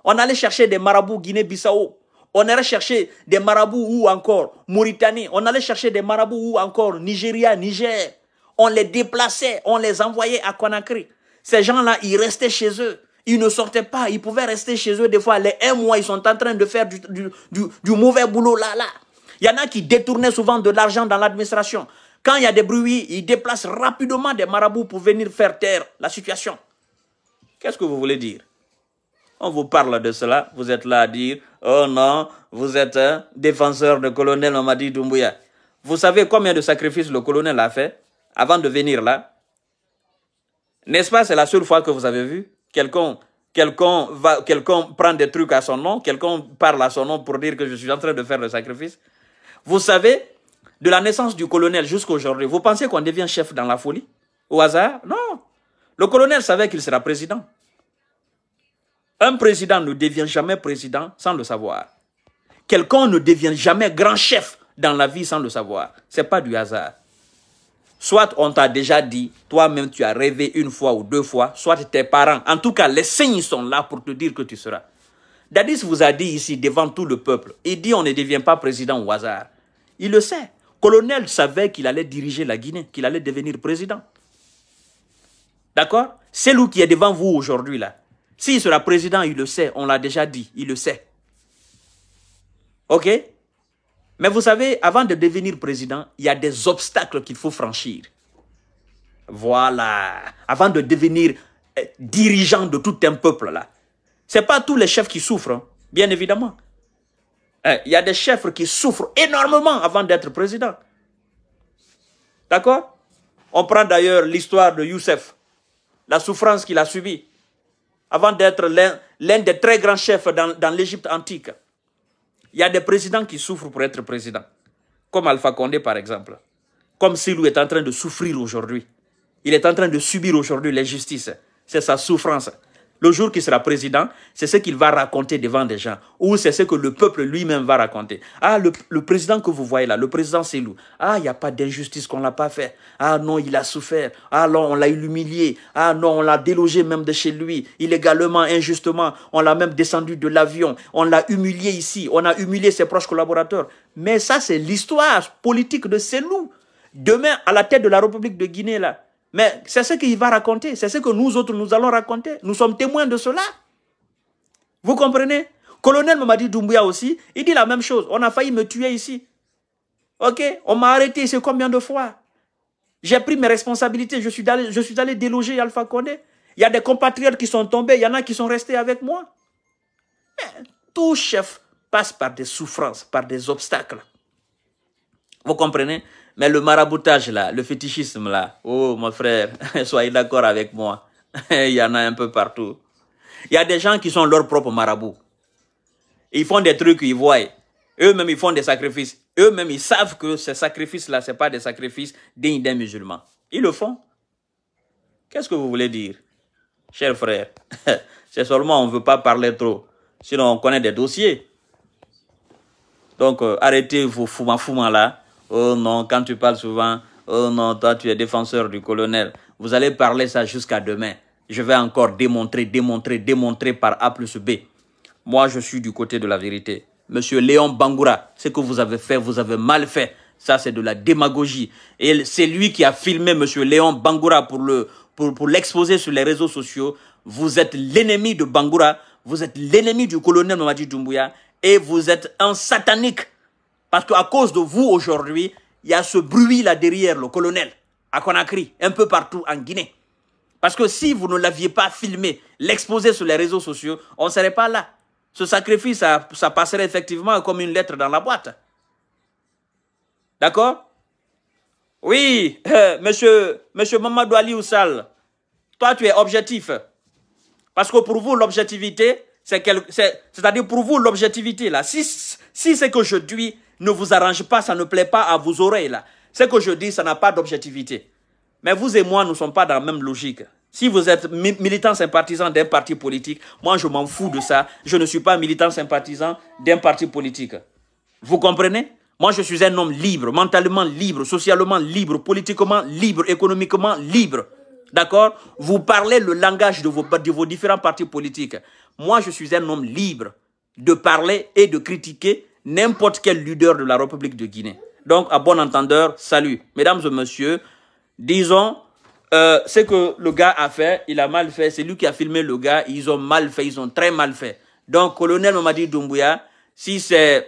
On allait chercher des marabouts Guinée-Bissau. On allait chercher des marabouts où encore Mauritanie. On allait chercher des marabouts où encore Nigeria, Niger. On les déplaçait, on les envoyait à Conakry. Ces gens-là, ils restaient chez eux. Ils ne sortaient pas, ils pouvaient rester chez eux des fois. Les un mois, ils sont en train de faire du, du mauvais boulot là, là. Il y en a qui détournaient souvent de l'argent dans l'administration. Quand il y a des bruits, ils déplacent rapidement des marabouts pour venir faire taire la situation. Qu'est-ce que vous voulez dire On vous parle de cela, vous êtes là à dire « Oh non, vous êtes un défenseur de colonel Mamadi Doumbouya ». Vous savez combien de sacrifices le colonel a fait avant de venir là N'est-ce pas, c'est la seule fois que vous avez vu quelqu'un quelqu'un quelqu'un prend des trucs à son nom, quelqu'un parle à son nom pour dire que je suis en train de faire le sacrifice. Vous savez de la naissance du colonel jusqu'aujourd'hui, vous pensez qu'on devient chef dans la folie Au hasard Non. Le colonel savait qu'il sera président. Un président ne devient jamais président sans le savoir. Quelqu'un ne devient jamais grand chef dans la vie sans le savoir. Ce n'est pas du hasard. Soit on t'a déjà dit, toi-même tu as rêvé une fois ou deux fois, soit tes parents. En tout cas, les signes sont là pour te dire que tu seras. Dadis vous a dit ici, devant tout le peuple, il dit on ne devient pas président au hasard. Il le sait colonel savait qu'il allait diriger la Guinée, qu'il allait devenir président. D'accord C'est lui qui est devant vous aujourd'hui là. S'il sera président, il le sait, on l'a déjà dit, il le sait. OK Mais vous savez, avant de devenir président, il y a des obstacles qu'il faut franchir. Voilà. Avant de devenir euh, dirigeant de tout un peuple là. C'est pas tous les chefs qui souffrent, hein. bien évidemment. Euh, il y a des chefs qui souffrent énormément avant d'être président. D'accord On prend d'ailleurs l'histoire de Youssef, la souffrance qu'il a subie avant d'être l'un des très grands chefs dans, l'Égypte antique. Il y a des présidents qui souffrent pour être président, comme Alpha Condé par exemple, comme Silou est en train de souffrir aujourd'hui. Il est en train de subir aujourd'hui l'injustice. C'est sa souffrance. Le jour qu'il sera président, c'est ce qu'il va raconter devant des gens. Ou c'est ce que le peuple lui-même va raconter. Ah, le, président que vous voyez là, le président c'est Ah, il n'y a pas d'injustice qu'on ne l'a pas fait. Ah non, il a souffert. Ah non, on l'a humilié. Ah non, on l'a délogé même de chez lui, illégalement, injustement. On l'a même descendu de l'avion. On l'a humilié ici. On a humilié ses proches collaborateurs. Mais ça, c'est l'histoire politique de Selou. Demain, à la tête de la République de Guinée, là, mais c'est ce qu'il va raconter, c'est ce que nous autres, nous allons raconter. Nous sommes témoins de cela. Vous comprenez Colonel Mamadi Doumbouya aussi, il dit la même chose. On a failli me tuer ici. Ok On m'a arrêté, c'est combien de fois J'ai pris mes responsabilités, je suis, allé, je suis allé déloger Alpha Condé. Il y a des compatriotes qui sont tombés, il y en a qui sont restés avec moi. Mais tout chef passe par des souffrances, par des obstacles. Vous comprenez mais le maraboutage là, le fétichisme là, oh mon frère, soyez d'accord avec moi. Il y en a un peu partout. Il y a des gens qui sont leurs propres marabouts. Ils font des trucs, ils voient. Eux-mêmes, ils font des sacrifices. Eux-mêmes, ils savent que ces sacrifices-là, ce pas des sacrifices dignes d'un musulman. Ils le font. Qu'est-ce que vous voulez dire, cher frère C'est seulement on ne veut pas parler trop. Sinon, on connaît des dossiers. Donc, euh, arrêtez vos fouma-fouma là. Oh non, quand tu parles souvent, oh non, toi tu es défenseur du colonel. Vous allez parler ça jusqu'à demain. Je vais encore démontrer, démontrer, démontrer par A plus B. Moi, je suis du côté de la vérité. Monsieur Léon Bangoura, ce que vous avez fait, vous avez mal fait. Ça, c'est de la démagogie. Et c'est lui qui a filmé Monsieur Léon Bangoura pour le pour, l'exposer sur les réseaux sociaux. Vous êtes l'ennemi de Bangoura. Vous êtes l'ennemi du colonel Mamadi Doumbouya. Et vous êtes un satanique. Parce qu'à cause de vous aujourd'hui, il y a ce bruit là derrière le colonel, à Conakry, un peu partout en Guinée. Parce que si vous ne l'aviez pas filmé, l'exposé sur les réseaux sociaux, on ne serait pas là. Ce sacrifice, ça, passerait effectivement comme une lettre dans la boîte. D'accord Oui, monsieur, monsieur Mamadou Ali Oussal, toi tu es objectif. Parce que pour vous, l'objectivité, c'est-à-dire pour vous, l'objectivité, là, si, si je dis ne vous arrange pas, ça ne plaît pas à vos oreilles là, ce que je dis, ça n'a pas d'objectivité. Mais vous et moi, nous ne sommes pas dans la même logique. Si vous êtes militant sympathisant d'un parti politique, moi je m'en fous de ça. Je ne suis pas militant sympathisant d'un parti politique. Vous comprenez Moi je suis un homme libre, mentalement libre, socialement libre, politiquement libre, économiquement libre. D'accord Vous parlez le langage de vos, de vos différents partis politiques. Moi je suis un homme libre de parler et de critiquer n'importe quel leader de la République de Guinée. Donc, à bon entendeur, salut. Mesdames et messieurs, disons euh, ce que le gars a fait, il a mal fait. C'est lui qui a filmé le gars, ils ont mal fait, ils ont très mal fait. Donc, colonel Mamadi Doumbouya, si c'est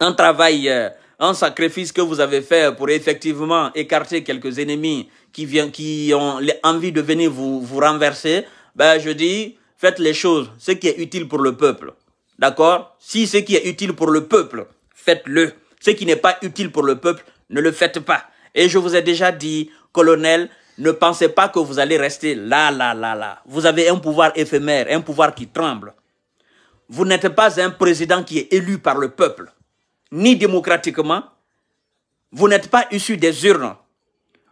un travail, euh, un sacrifice que vous avez fait pour effectivement écarter quelques ennemis qui, vient qui ont envie de venir vous, vous renverser, ben je dis, faites les choses, ce qui est utile pour le peuple. D'accord Si ce qui est utile pour le peuple, faites-le. Ce qui n'est pas utile pour le peuple, ne le faites pas. Et je vous ai déjà dit, colonel, ne pensez pas que vous allez rester là, là, là, là. Vous avez un pouvoir éphémère, un pouvoir qui tremble. Vous n'êtes pas un président qui est élu par le peuple, ni démocratiquement. Vous n'êtes pas issu des urnes.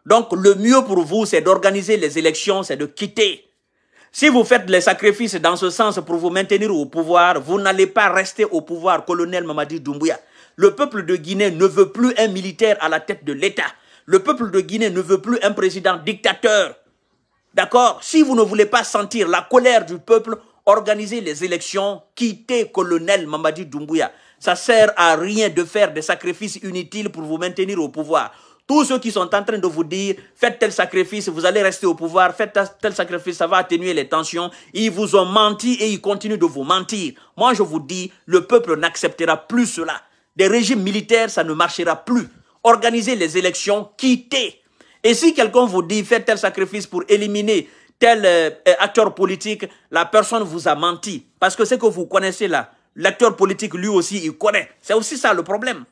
Donc le mieux pour vous, c'est d'organiser les élections, c'est de quitter si vous faites les sacrifices dans ce sens pour vous maintenir au pouvoir, vous n'allez pas rester au pouvoir, colonel Mamadi Doumbouya. Le peuple de Guinée ne veut plus un militaire à la tête de l'État. Le peuple de Guinée ne veut plus un président dictateur. D'accord Si vous ne voulez pas sentir la colère du peuple, organisez les élections, quittez colonel Mamadi Doumbouya. Ça sert à rien de faire des sacrifices inutiles pour vous maintenir au pouvoir. Tous ceux qui sont en train de vous dire, faites tel sacrifice, vous allez rester au pouvoir, faites tel sacrifice, ça va atténuer les tensions. Ils vous ont menti et ils continuent de vous mentir. Moi, je vous dis, le peuple n'acceptera plus cela. Des régimes militaires, ça ne marchera plus. Organisez les élections, quittez. Et si quelqu'un vous dit, faites tel sacrifice pour éliminer tel euh, acteur politique, la personne vous a menti. Parce que ce que vous connaissez là, l'acteur politique lui aussi, il connaît. C'est aussi ça le problème.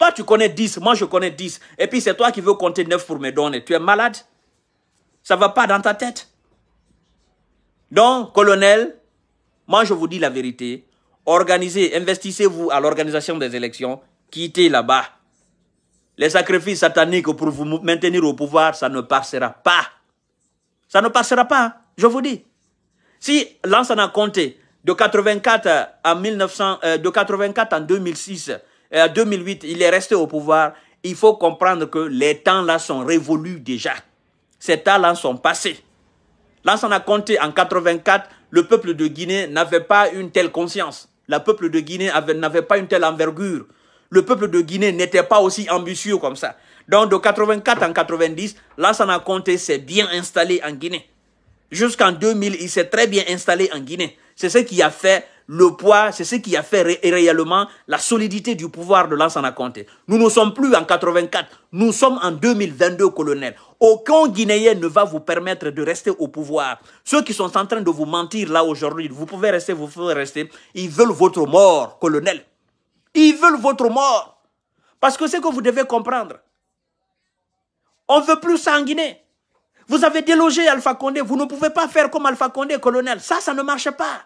Toi, tu connais 10, moi, je connais 10. Et puis, c'est toi qui veux compter 9 pour me donner. Tu es malade Ça ne va pas dans ta tête Donc, colonel, moi, je vous dis la vérité. Organisez, investissez-vous à l'organisation des élections. Quittez là-bas. Les sacrifices sataniques pour vous maintenir au pouvoir, ça ne passera pas. Ça ne passera pas, je vous dis. Si n'a compté de 84 à 1900, euh, de 84 en 2006, en 2008, il est resté au pouvoir. Il faut comprendre que les temps-là sont révolus déjà. Ces temps-là sont passés. Là, a compté en 84, le peuple de Guinée n'avait pas une telle conscience. Le peuple de Guinée n'avait pas une telle envergure. Le peuple de Guinée n'était pas aussi ambitieux comme ça. Donc, de 84 en 90, a compté, c'est bien installé en Guinée. Jusqu'en 2000, il s'est très bien installé en Guinée. C'est ce qui a fait le poids, c'est ce qui a fait réellement la solidité du pouvoir de Lansana Conté. Nous ne sommes plus en 84, nous sommes en 2022, colonel. Aucun Guinéen ne va vous permettre de rester au pouvoir. Ceux qui sont en train de vous mentir là aujourd'hui, vous pouvez rester, vous pouvez rester. Ils veulent votre mort, colonel. Ils veulent votre mort. Parce que c'est que vous devez comprendre. On veut plus ça en Guinée. Vous avez délogé Alpha Condé. Vous ne pouvez pas faire comme Alpha Condé, colonel. Ça, ça ne marche pas.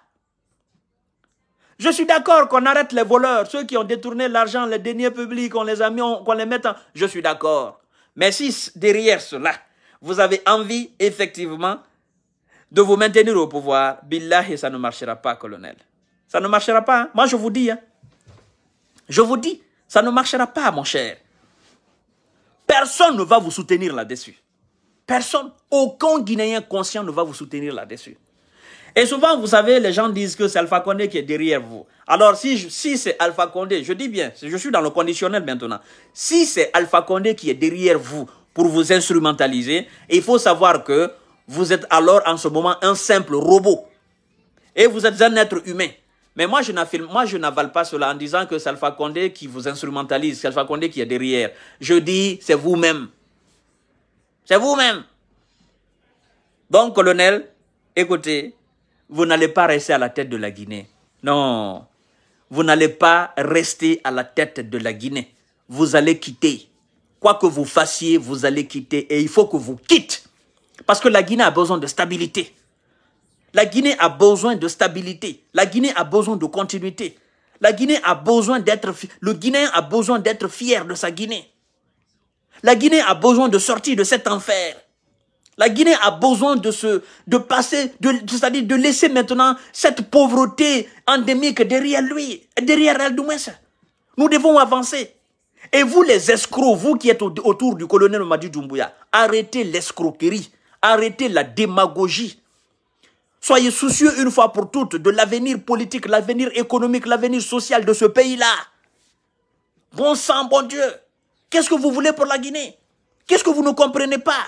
Je suis d'accord qu'on arrête les voleurs, ceux qui ont détourné l'argent, les deniers publics, on les qu'on les mette en... Je suis d'accord. Mais si derrière cela, vous avez envie, effectivement, de vous maintenir au pouvoir, billahi, ça ne marchera pas, colonel. Ça ne marchera pas. Hein. Moi, je vous dis. Hein. Je vous dis, ça ne marchera pas, mon cher. Personne ne va vous soutenir là-dessus. Personne, aucun Guinéen conscient ne va vous soutenir là-dessus. Et souvent, vous savez, les gens disent que c'est Alpha Condé qui est derrière vous. Alors, si, si c'est Alpha Condé, je dis bien, je suis dans le conditionnel maintenant. Si c'est Alpha Condé qui est derrière vous pour vous instrumentaliser, il faut savoir que vous êtes alors en ce moment un simple robot. Et vous êtes un être humain. Mais moi, je n'affirme, moi, je n'avale pas cela en disant que c'est Alpha Condé qui vous instrumentalise, c'est Alpha Condé qui est derrière. Je dis, c'est vous-même. C'est vous-même. Donc, colonel, écoutez, vous n'allez pas rester à la tête de la Guinée. Non, vous n'allez pas rester à la tête de la Guinée. Vous allez quitter. Quoi que vous fassiez, vous allez quitter. Et il faut que vous quittez. Parce que la Guinée a besoin de stabilité. La Guinée a besoin de stabilité. La Guinée a besoin de continuité. La Guinée a besoin d'être... Le Guinéen a besoin d'être fier de sa Guinée. La Guinée a besoin de sortir de cet enfer. La Guinée a besoin de se, de passer, de, c'est-à-dire de laisser maintenant cette pauvreté endémique derrière lui, derrière Aldoumès. Nous devons avancer. Et vous, les escrocs, vous qui êtes autour du colonel Madi Doumbouya, arrêtez l'escroquerie, arrêtez la démagogie. Soyez soucieux une fois pour toutes de l'avenir politique, l'avenir économique, l'avenir social de ce pays-là. Bon sang, bon Dieu. Qu'est-ce que vous voulez pour la Guinée Qu'est-ce que vous ne comprenez pas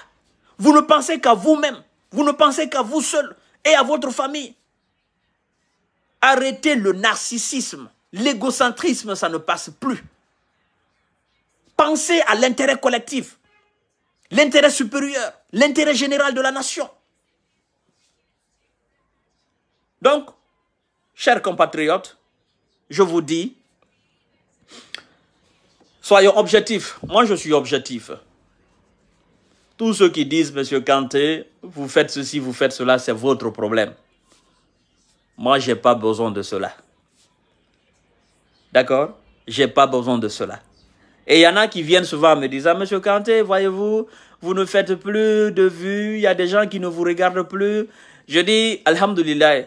vous ne pensez qu'à vous-même. Vous ne pensez qu'à vous seul et à votre famille. Arrêtez le narcissisme. L'égocentrisme, ça ne passe plus. Pensez à l'intérêt collectif, l'intérêt supérieur, l'intérêt général de la nation. Donc, chers compatriotes, je vous dis, soyons objectifs. Moi, je suis objectif. Tous ceux qui disent, Monsieur Kanté, vous faites ceci, vous faites cela, c'est votre problème. Moi, je n'ai pas besoin de cela. D'accord Je n'ai pas besoin de cela. Et il y en a qui viennent souvent me disant ah, Monsieur Kanté, voyez-vous, vous ne faites plus de vues, il y a des gens qui ne vous regardent plus. Je dis, Alhamdulillah,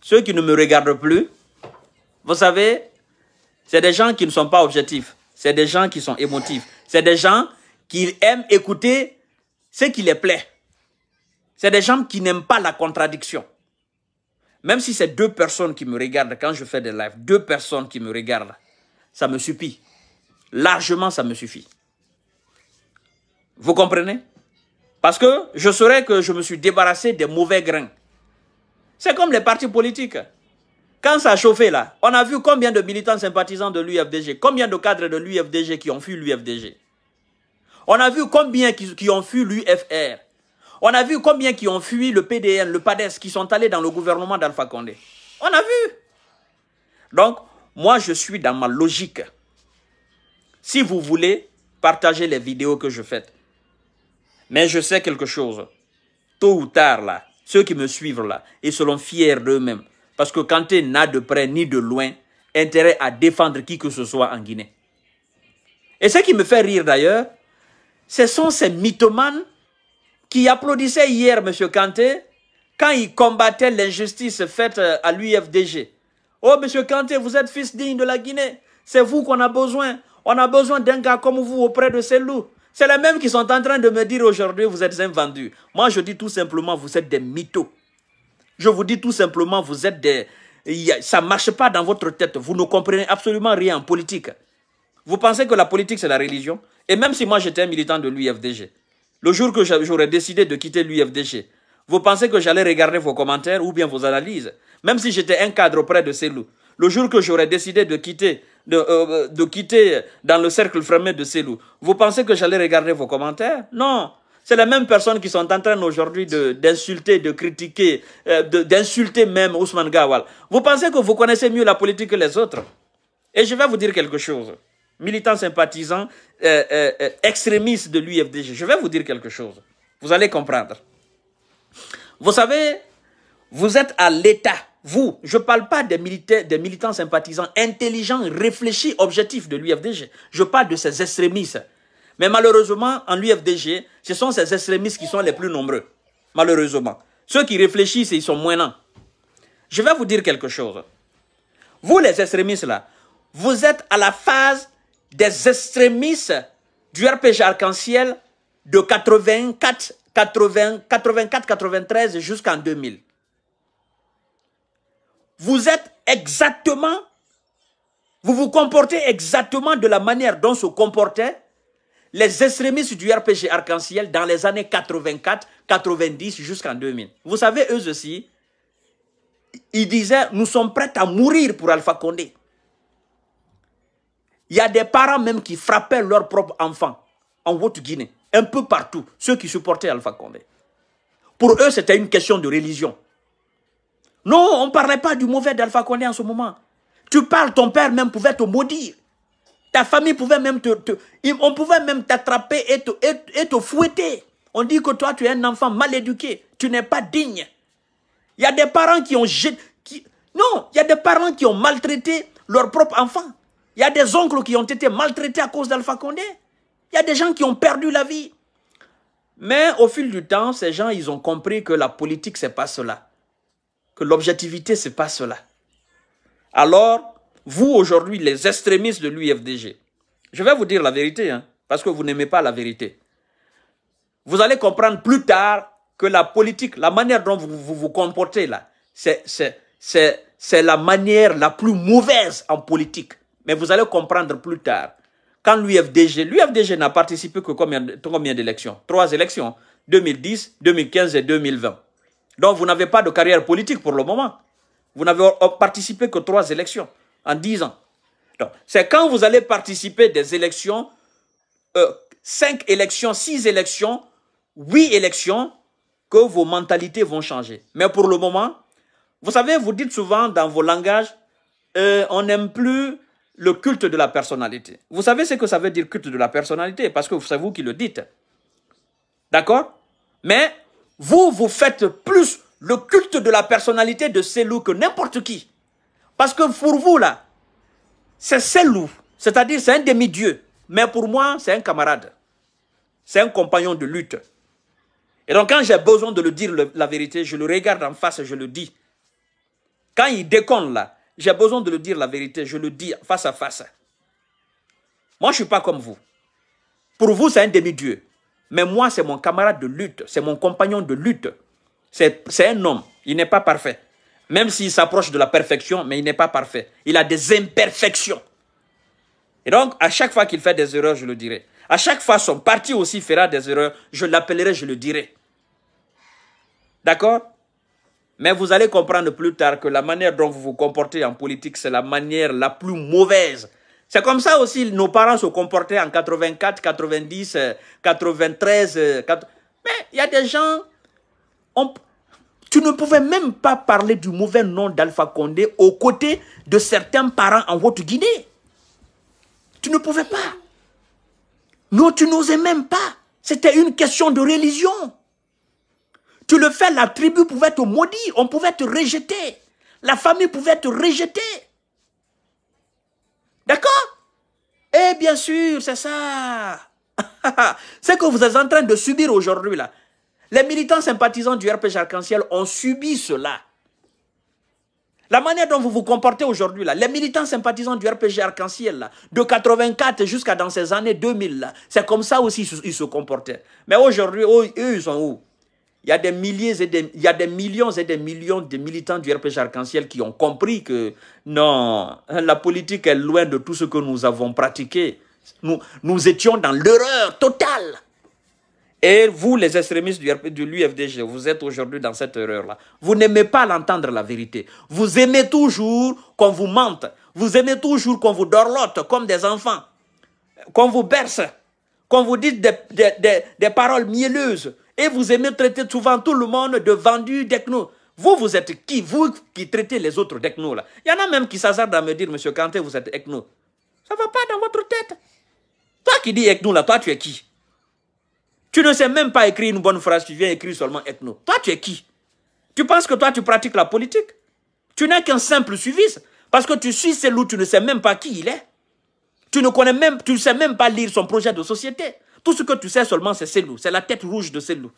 ceux qui ne me regardent plus, vous savez, c'est des gens qui ne sont pas objectifs, c'est des gens qui sont émotifs, c'est des gens qui aiment écouter ce qui les plaît. C'est des gens qui n'aiment pas la contradiction. Même si c'est deux personnes qui me regardent quand je fais des lives, deux personnes qui me regardent, ça me suffit. Largement, ça me suffit. Vous comprenez Parce que je saurais que je me suis débarrassé des mauvais grains. C'est comme les partis politiques. Quand ça a chauffé là, on a vu combien de militants sympathisants de l'UFDG, combien de cadres de l'UFDG qui ont fui l'UFDG. On a vu combien qui, ont fui l'UFR. On a vu combien qui ont fui le PDN, le PADES, qui sont allés dans le gouvernement d'Alpha Condé. On a vu. Donc, moi, je suis dans ma logique. Si vous voulez, partagez les vidéos que je fais. Mais je sais quelque chose. Tôt ou tard, là, ceux qui me suivent, là, ils seront fiers d'eux-mêmes. Parce que Kanté n'a de près ni de loin intérêt à défendre qui que ce soit en Guinée. Et ce qui me fait rire d'ailleurs, ce sont ces mythomanes qui applaudissaient hier M. Kanté quand il combattait l'injustice faite euh, à l'UFDG. Oh, M. Kanté, vous êtes fils digne de la Guinée. C'est vous qu'on a besoin. On a besoin d'un gars comme vous auprès de ces loups. C'est les mêmes qui sont en train de me dire aujourd'hui, vous êtes vendu. Moi, je dis tout simplement, vous êtes des mythos. Je vous dis tout simplement, vous êtes des... Ça ne marche pas dans votre tête. Vous ne comprenez absolument rien en politique. Vous pensez que la politique, c'est la religion et même si moi j'étais un militant de l'UFDG, le jour que j'aurais décidé de quitter l'UFDG, vous pensez que j'allais regarder vos commentaires ou bien vos analyses Même si j'étais un cadre auprès de Selou, le jour que j'aurais décidé de quitter, de, euh, euh, quitter dans le cercle fermé de Selou, vous pensez que j'allais regarder vos commentaires Non c'est les mêmes personnes qui sont en train aujourd'hui d'insulter, de, critiquer, euh, d'insulter même Ousmane Gawal. Vous pensez que vous connaissez mieux la politique que les autres Et je vais vous dire quelque chose. Militants sympathisants euh, euh, euh, extrémistes de l'UFDG. Je vais vous dire quelque chose. Vous allez comprendre. Vous savez, vous êtes à l'État. Vous, je ne parle pas des, militaires, des militants sympathisants intelligents, réfléchis, objectifs de l'UFDG. Je parle de ces extrémistes. Mais malheureusement, en l'UFDG, ce sont ces extrémistes qui sont les plus nombreux. Malheureusement. Ceux qui réfléchissent, ils sont moins lents. Je vais vous dire quelque chose. Vous, les extrémistes, là, vous êtes à la phase des extrémistes du RPG Arc-en-Ciel de 84, 80, 84, 93 jusqu'en 2000. Vous êtes exactement, vous vous comportez exactement de la manière dont se comportaient les extrémistes du RPG Arc-en-Ciel dans les années 84, 90 jusqu'en 2000. Vous savez, eux aussi, ils disaient, nous sommes prêts à mourir pour Alpha Condé. Il y a des parents même qui frappaient leurs propres enfants en Haute-Guinée, un peu partout, ceux qui supportaient Alpha Condé. Pour eux, c'était une question de religion. Non, on ne parlait pas du mauvais d'Alpha Condé en ce moment. Tu parles, ton père même pouvait te maudire. Ta famille pouvait même te... on pouvait même t'attraper et te, te fouetter. On dit que toi, tu es un enfant mal éduqué. Tu n'es pas digne. Il y a des parents qui ont... Qui, non, il y a des parents qui ont maltraité leurs propres enfants. Il y a des oncles qui ont été maltraités à cause d'Alpha Condé. Il y a des gens qui ont perdu la vie. Mais au fil du temps, ces gens, ils ont compris que la politique, ce n'est pas cela. Que l'objectivité, ce n'est pas cela. Alors, vous, aujourd'hui, les extrémistes de l'UFDG, je vais vous dire la vérité, hein, parce que vous n'aimez pas la vérité. Vous allez comprendre plus tard que la politique, la manière dont vous vous, comportez là, c'est la manière la plus mauvaise en politique. Mais vous allez comprendre plus tard. Quand l'UFDG, l'UFDG n'a participé que combien, combien d'élections Trois élections, 2010, 2015 et 2020. Donc vous n'avez pas de carrière politique pour le moment. Vous n'avez participé que trois élections en dix ans. Donc c'est quand vous allez participer des élections, euh, cinq élections, six élections, huit élections, que vos mentalités vont changer. Mais pour le moment, vous savez, vous dites souvent dans vos langages, euh, on n'aime plus le culte de la personnalité. Vous savez ce que ça veut dire culte de la personnalité parce que c'est vous qui le dites. D'accord Mais vous, vous faites plus le culte de la personnalité de ces loups que n'importe qui. Parce que pour vous, là, c'est ces loups. C'est-à-dire, c'est un demi-dieu. Mais pour moi, c'est un camarade. C'est un compagnon de lutte. Et donc, quand j'ai besoin de le dire la vérité, je le regarde en face et je le dis. Quand il déconne, là, j'ai besoin de le dire la vérité, je le dis face à face. Moi, je ne suis pas comme vous. Pour vous, c'est un demi-dieu. Mais moi, c'est mon camarade de lutte, c'est mon compagnon de lutte. C'est un homme, il n'est pas parfait. Même s'il s'approche de la perfection, mais il n'est pas parfait. Il a des imperfections. Et donc, à chaque fois qu'il fait des erreurs, je le dirai. À chaque fois, son parti aussi fera des erreurs. Je l'appellerai, je le dirai. D'accord mais vous allez comprendre plus tard que la manière dont vous vous comportez en politique, c'est la manière la plus mauvaise. C'est comme ça aussi nos parents se comportaient en 84, 90, 93. Mais il y a des gens, tu ne pouvais même pas parler du mauvais nom d'Alpha Condé aux côtés de certains parents en Haute-Guinée. Tu ne pouvais pas. Non, tu n'osais même pas. C'était une question de religion. Tu le fais, la tribu pouvait te maudire, on pouvait te rejeter. La famille pouvait te rejeter. D'accord Et eh, bien sûr, c'est ça. Ce que vous êtes en train de subir aujourd'hui, là. Les militants sympathisants du RPG Arc-en-Ciel ont subi cela. La manière dont vous vous comportez aujourd'hui, là, les militants sympathisants du RPG Arc-en-Ciel, là, de 84 jusqu'à dans ces années 2000, là, c'est comme ça aussi ils se comportaient. Mais aujourd'hui, eux, ils sont où il y, a des milliers et il y a des millions et des millions de militants du RPG Arc-en-Ciel qui ont compris que non, la politique est loin de tout ce que nous avons pratiqué. Nous, nous étions dans l'erreur totale. Et vous, les extrémistes du, de l'UFDG, vous êtes aujourd'hui dans cette erreur-là. Vous n'aimez pas l'entendre la vérité. Vous aimez toujours qu'on vous mente. Vous aimez toujours qu'on vous dorlote comme des enfants. Qu'on vous berce. Qu'on vous dise des, des paroles mielleuses et vous aimez traiter souvent tout le monde de vendu d'ecno. Vous, vous êtes qui Vous qui traitez les autres d'ecno, là. Il y en a même qui s'hazardent à me dire, monsieur Kanté, vous êtes ethno. Ça ne va pas dans votre tête. Toi qui dis ethno, là, toi, tu es qui Tu ne sais même pas écrire une bonne phrase, tu viens écrire seulement ethno. Toi, tu es qui Tu penses que toi, tu pratiques la politique Tu n'es qu'un simple suivi. Parce que tu suis celui, tu ne sais même pas qui il est. Tu ne connais même, tu ne sais même pas lire son projet de société. Tout ce que tu sais seulement, c'est Selou. C'est la tête rouge de Selou.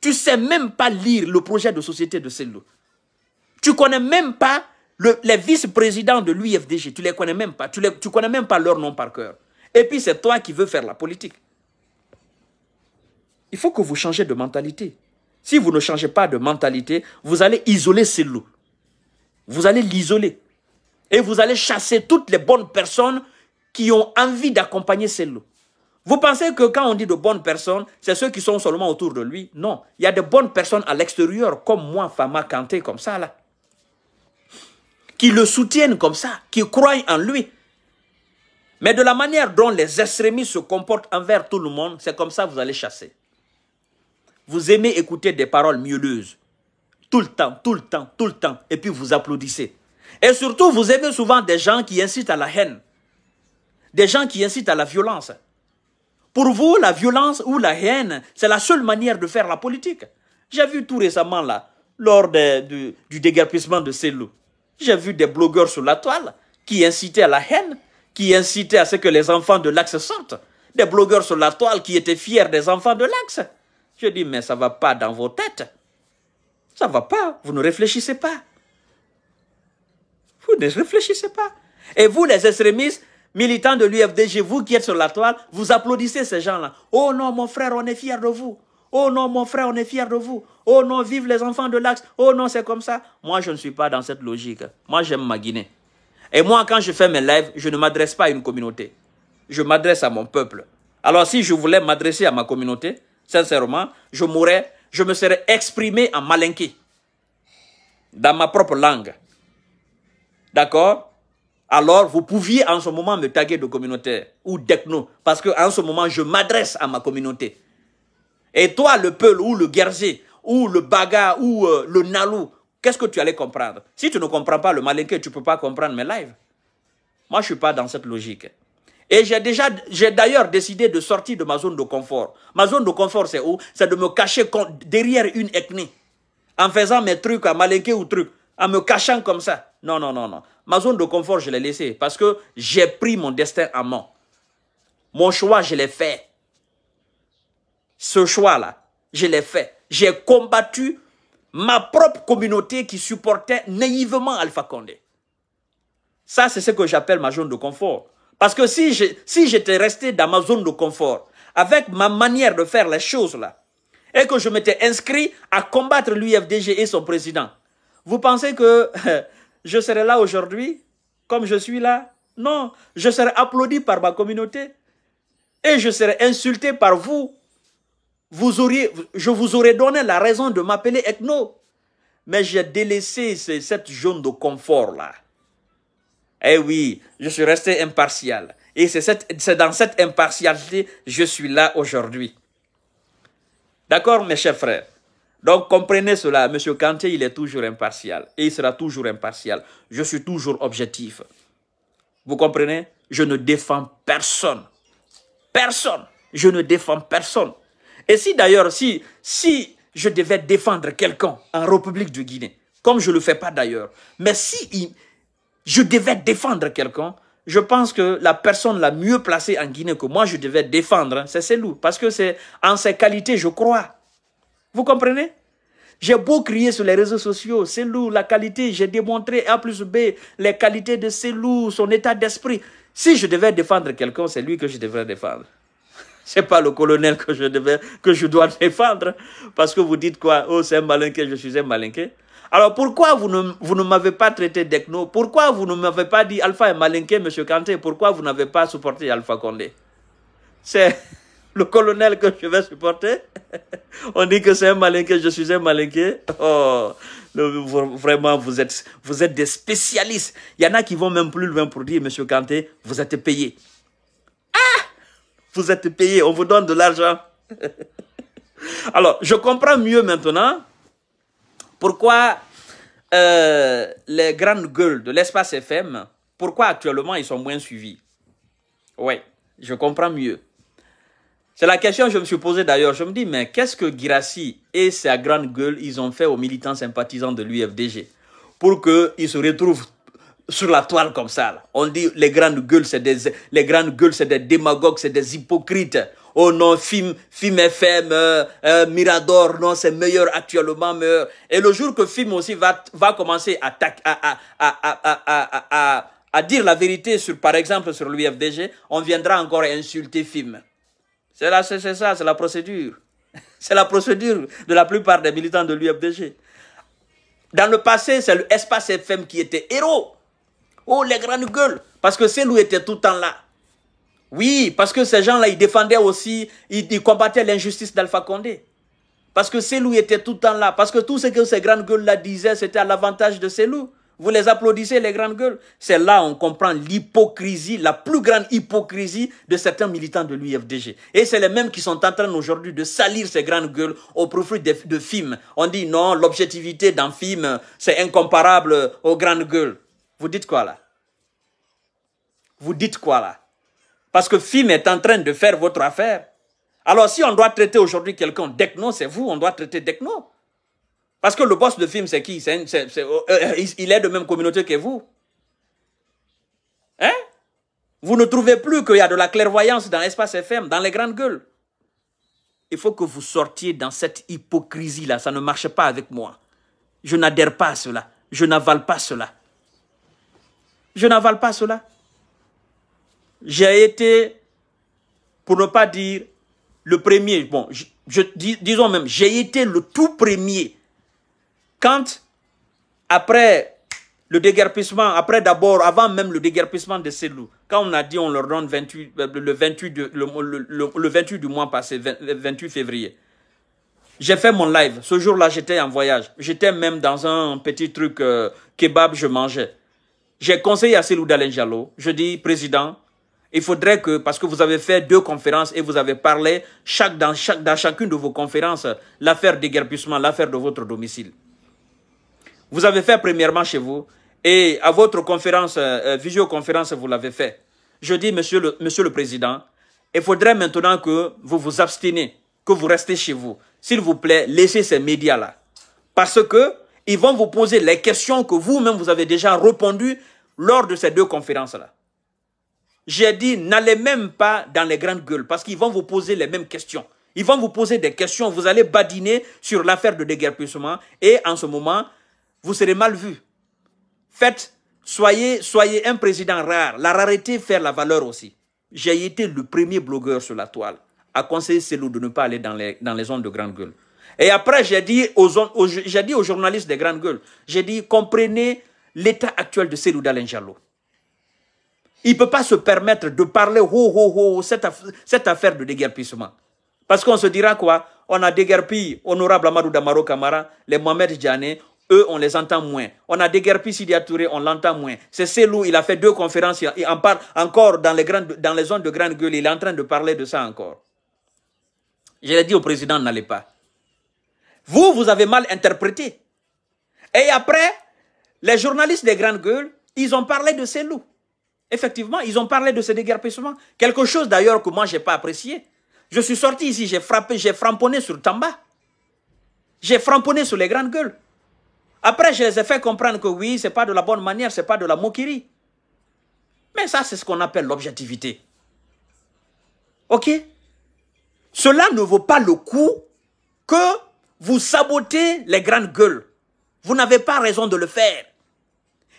Tu sais même pas lire le projet de société de Selou. Tu connais même pas les vice-présidents de l'UFDG. Tu les connais même pas. Tu, ne tu connais même pas leur nom par cœur. Et puis, c'est toi qui veux faire la politique. Il faut que vous changez de mentalité. Si vous ne changez pas de mentalité, vous allez isoler Selou. Vous allez l'isoler. Et vous allez chasser toutes les bonnes personnes qui ont envie d'accompagner Selou. Vous pensez que quand on dit de bonnes personnes, c'est ceux qui sont seulement autour de lui Non, il y a de bonnes personnes à l'extérieur, comme moi, Fama Kanté, comme ça, là. Qui le soutiennent comme ça, qui croient en lui. Mais de la manière dont les extrémistes se comportent envers tout le monde, c'est comme ça que vous allez chasser. Vous aimez écouter des paroles muleuses. Tout le temps, tout le temps, tout le temps. Et puis vous applaudissez. Et surtout, vous aimez souvent des gens qui incitent à la haine. Des gens qui incitent à la violence. Pour vous, la violence ou la haine, c'est la seule manière de faire la politique. J'ai vu tout récemment, là, lors du déguerpissement de ces loups, j'ai vu des blogueurs sur la toile qui incitaient à la haine, qui incitaient à ce que les enfants de l'Axe sortent. Des blogueurs sur la toile qui étaient fiers des enfants de l'Axe. Je dis, mais ça va pas dans vos têtes. Ça va pas, vous ne réfléchissez pas. Vous ne réfléchissez pas. Et vous, les extrémistes, militants de l'UFDG, vous qui êtes sur la toile, vous applaudissez ces gens-là. Oh non, mon frère, on est fier de vous. Oh non, mon frère, on est fier de vous. Oh non, vive les enfants de l'Axe. Oh non, c'est comme ça. Moi, je ne suis pas dans cette logique. Moi, j'aime ma Guinée. Et moi, quand je fais mes lives, je ne m'adresse pas à une communauté. Je m'adresse à mon peuple. Alors, si je voulais m'adresser à ma communauté, sincèrement, je mourrais, je me serais exprimé en malinqué, dans ma propre langue. D'accord alors vous pouviez en ce moment me taguer de communautaire ou d'ethno, parce qu'en ce moment, je m'adresse à ma communauté. Et toi, le Peul ou le Guerger ou le Baga ou euh, le Nalou, qu'est-ce que tu allais comprendre Si tu ne comprends pas le malinqué, tu ne peux pas comprendre mes lives. Moi, je ne suis pas dans cette logique. Et j'ai déjà, j'ai d'ailleurs décidé de sortir de ma zone de confort. Ma zone de confort, c'est où C'est de me cacher derrière une ethnie. En faisant mes trucs à malinquer ou trucs. En me cachant comme ça. Non, non, non, non. Ma zone de confort, je l'ai laissée parce que j'ai pris mon destin à main. Mon choix, je l'ai fait. Ce choix-là, je l'ai fait. J'ai combattu ma propre communauté qui supportait naïvement Alpha Condé. Ça, c'est ce que j'appelle ma zone de confort. Parce que si j'étais resté dans ma zone de confort, avec ma manière de faire les choses là, et que je m'étais inscrit à combattre l'UFDG et son président, vous pensez que je serai là aujourd'hui comme je suis là. Non, je serai applaudi par ma communauté et je serai insulté par vous. Vous auriez, je vous aurais donné la raison de m'appeler ethno. Mais j'ai délaissé cette zone de confort-là. Eh oui, je suis resté impartial. Et c'est dans cette impartialité que je suis là aujourd'hui. D'accord, mes chers frères donc comprenez cela, Monsieur Kanté, il est toujours impartial et il sera toujours impartial. Je suis toujours objectif. Vous comprenez Je ne défends personne. Personne. Je ne défends personne. Et si d'ailleurs, si, si je devais défendre quelqu'un en République de Guinée, comme je ne le fais pas d'ailleurs, mais si je devais défendre quelqu'un, je pense que la personne la mieux placée en Guinée que moi je devais défendre, c'est Selou. Parce que c'est en ses qualités, je crois. Vous comprenez J'ai beau crier sur les réseaux sociaux, c'est lourd, la qualité, j'ai démontré A plus B, les qualités de loups, son état d'esprit. Si je devais défendre quelqu'un, c'est lui que je devrais défendre. C'est pas le colonel que je devais, que je dois défendre. Parce que vous dites quoi? Oh, c'est un malinqué, je suis un malinqué. Alors pourquoi vous ne, vous ne m'avez pas traité d'ecno? Pourquoi vous ne m'avez pas dit Alpha est malinqué, M. Kanté Pourquoi vous n'avez pas supporté Alpha Condé C'est le colonel que je vais supporter. On dit que c'est un malinqué, je suis un malinqué. Oh, vraiment, vous êtes, vous êtes des spécialistes. Il y en a qui vont même plus loin pour dire, Monsieur Kanté, vous êtes payé. Ah Vous êtes payé, on vous donne de l'argent. Alors, je comprends mieux maintenant pourquoi euh, les grandes gueules de l'espace FM, pourquoi actuellement ils sont moins suivis. Oui, je comprends mieux. C'est la question que je me suis posée d'ailleurs. Je me dis, mais qu'est-ce que Girassi et sa grande gueule, ils ont fait aux militants sympathisants de l'UFDG pour qu'ils se retrouvent sur la toile comme ça. On dit les grandes gueules, c'est des les grandes gueules, c'est des démagogues, c'est des hypocrites. Oh non, film, FIM FM, euh, euh, Mirador, non, c'est meilleur actuellement, meilleur. Et le jour que film aussi va va commencer à à, dire la vérité sur, par exemple, sur l'UFDG, on viendra encore insulter film. C'est ça, c'est la procédure. C'est la procédure de la plupart des militants de l'UFDG. Dans le passé, c'est le espace FM qui était héros. Oh, les grandes gueules. Parce que c'est loups était tout le temps là. Oui, parce que ces gens-là, ils défendaient aussi, ils, combattaient l'injustice d'Alpha Condé. Parce que loups était tout le temps là. Parce que tout ce que ces grandes gueules-là disaient, c'était à l'avantage de loups. Vous les applaudissez, les grandes gueules. C'est là on comprend l'hypocrisie, la plus grande hypocrisie de certains militants de l'UFDG. Et c'est les mêmes qui sont en train aujourd'hui de salir ces grandes gueules au profit de, films. On dit non, l'objectivité d'un film, c'est incomparable aux grandes gueules. Vous dites quoi là Vous dites quoi là Parce que film est en train de faire votre affaire. Alors si on doit traiter aujourd'hui quelqu'un d'Ecno, c'est vous, on doit traiter d'Ecno. Parce que le boss de film, c'est qui euh, euh, Il est de même communauté que vous. Hein? Vous ne trouvez plus qu'il y a de la clairvoyance dans l'espace FM, dans les grandes gueules. Il faut que vous sortiez dans cette hypocrisie-là. Ça ne marche pas avec moi. Je n'adhère pas à cela. Je n'avale pas cela. Je n'avale pas cela. J'ai été, pour ne pas dire le premier, bon, disons même, j'ai été le tout premier quand, après le déguerpissement, après d'abord, avant même le déguerpissement de ces loups, quand on a dit on leur donne euh, le, 28 du mois passé, 28 euh, février, j'ai fait mon live. Ce jour-là, j'étais en voyage. J'étais même dans un petit truc euh, kebab, je mangeais. J'ai conseillé à Selou d'Alenjalo, Je dis, président, il faudrait que, parce que vous avez fait deux conférences et vous avez parlé chaque, dans, dans chacune de vos conférences, l'affaire déguerpissement, l'affaire de votre domicile. Vous avez fait premièrement chez vous et à votre conférence, euh, euh, visioconférence, vous l'avez fait. Je dis, monsieur le, monsieur le Président, il faudrait maintenant que vous vous abstenez, que vous restez chez vous. S'il vous plaît, laissez ces médias-là. Parce que ils vont vous poser les questions que vous-même vous avez déjà répondu... lors de ces deux conférences-là. J'ai dit, n'allez même pas dans les grandes gueules parce qu'ils vont vous poser les mêmes questions. Ils vont vous poser des questions, vous allez badiner sur l'affaire de déguerpissement et en ce moment, vous serez mal vu. Faites, soyez, soyez un président rare. La rareté fait la valeur aussi. J'ai été le premier blogueur sur la toile à conseiller Selou de ne pas aller dans les, dans les zones de grande gueule. Et après, j'ai dit aux, j'ai dit aux journalistes des grandes gueules, j'ai dit, comprenez l'état actuel de Selou d'Alain Il ne peut pas se permettre de parler ho, ho, ho, cette, affaire, cette affaire de déguerpissement. Parce qu'on se dira quoi On a déguerpi Honorable Amadou Damaro Kamara, les Mohamed Djané, eux, on les entend moins. On a déguerpi Sidiatouré, on l'entend moins. C'est loups, il a fait deux conférences, il en parle encore dans les, grandes, dans les zones de grande gueule, il est en train de parler de ça encore. Je l'ai dit au président, n'allez pas. Vous, vous avez mal interprété. Et après, les journalistes des grandes gueules, ils ont parlé de ces loups. Effectivement, ils ont parlé de ces déguerpissement. Quelque chose d'ailleurs que moi, je n'ai pas apprécié. Je suis sorti ici, j'ai frappé, j'ai framponné sur Tamba. J'ai framponné sur les grandes gueules. Après, je les ai fait comprendre que oui, ce n'est pas de la bonne manière, ce n'est pas de la moquerie. Mais ça, c'est ce qu'on appelle l'objectivité. OK Cela ne vaut pas le coup que vous sabotez les grandes gueules. Vous n'avez pas raison de le faire.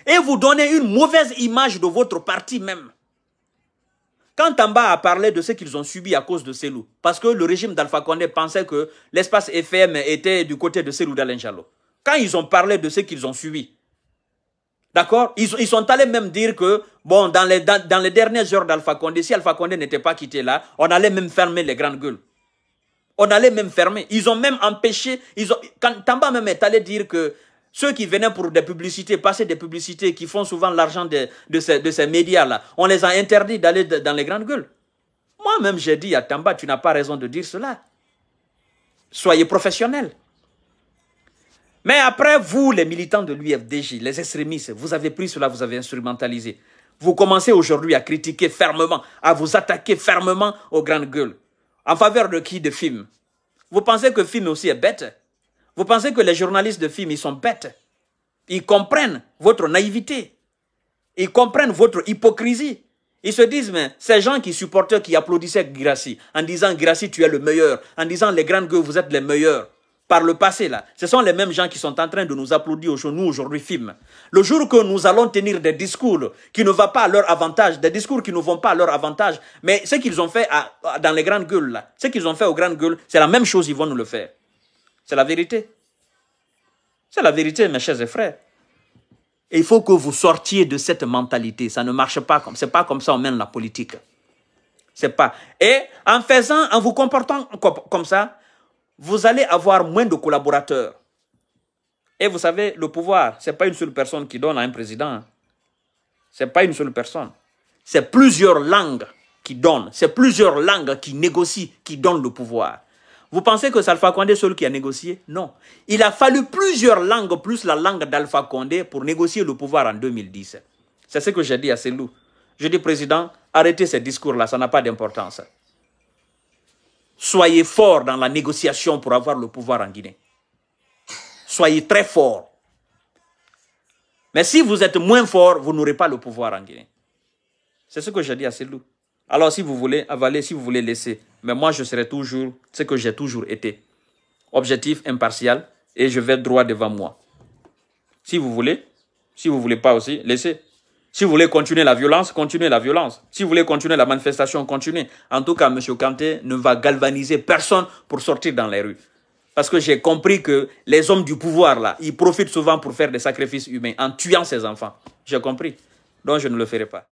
Et vous donnez une mauvaise image de votre parti même. Quand Tamba a parlé de ce qu'ils ont subi à cause de Selou, parce que le régime d'Alpha Condé pensait que l'espace FM était du côté de Selou d'Alenjalo. Quand ils ont parlé de ce qu'ils ont subi, d'accord ils, sont allés même dire que, bon, dans les, dans, les dernières heures d'Alpha Condé, si Alpha Condé n'était pas quitté là, on allait même fermer les grandes gueules. On allait même fermer. Ils ont même empêché. Ils quand Tamba même est allé dire que ceux qui venaient pour des publicités, passer des publicités, qui font souvent l'argent de, ces, médias-là, on les a interdits d'aller dans les grandes gueules. Moi-même, j'ai dit à Tamba, tu n'as pas raison de dire cela. Soyez professionnels. Mais après, vous, les militants de l'UFDJ, les extrémistes, vous avez pris cela, vous avez instrumentalisé. Vous commencez aujourd'hui à critiquer fermement, à vous attaquer fermement aux grandes gueules. En faveur de qui De film. Vous pensez que film aussi est bête Vous pensez que les journalistes de film, ils sont bêtes Ils comprennent votre naïveté. Ils comprennent votre hypocrisie. Ils se disent, mais ces gens qui supportaient, qui applaudissaient Gracie en disant Gracie, tu es le meilleur, en disant les grandes gueules, vous êtes les meilleurs par le passé, là, ce sont les mêmes gens qui sont en train de nous applaudir aujourd'hui, nous, aujourd'hui, film. Le jour que nous allons tenir des discours qui ne vont pas à leur avantage, des discours qui ne vont pas à leur avantage, mais ce qu'ils ont fait dans les grandes gueules, là, ce qu'ils ont fait aux grandes gueules, c'est la même chose, ils vont nous le faire. C'est la vérité. C'est la vérité, mes chers frères. Et il faut que vous sortiez de cette mentalité. Ça ne marche pas comme. C'est pas comme ça on mène la politique. C'est pas. Et en faisant, en vous comportant comme ça, vous allez avoir moins de collaborateurs. Et vous savez, le pouvoir, ce n'est pas une seule personne qui donne à un président. Hein. Ce n'est pas une seule personne. C'est plusieurs langues qui donnent. C'est plusieurs langues qui négocient, qui donnent le pouvoir. Vous pensez que c'est Alpha Condé seul qui a négocié Non. Il a fallu plusieurs langues, plus la langue d'Alpha Condé, pour négocier le pouvoir en 2010. C'est ce que j'ai dit à Selou. Je dis, président, arrêtez ces discours-là, ça n'a pas d'importance. Soyez fort dans la négociation pour avoir le pouvoir en Guinée. Soyez très fort. Mais si vous êtes moins fort, vous n'aurez pas le pouvoir en Guinée. C'est ce que j'ai dit à Selou. Alors si vous voulez avaler, si vous voulez laisser, mais moi je serai toujours ce que j'ai toujours été. Objectif impartial et je vais droit devant moi. Si vous voulez, si vous voulez pas aussi, laissez. Si vous voulez continuer la violence, continuez la violence. Si vous voulez continuer la manifestation, continuez. En tout cas, M. Kanté ne va galvaniser personne pour sortir dans les rues. Parce que j'ai compris que les hommes du pouvoir, là, ils profitent souvent pour faire des sacrifices humains en tuant ses enfants. J'ai compris. Donc, je ne le ferai pas.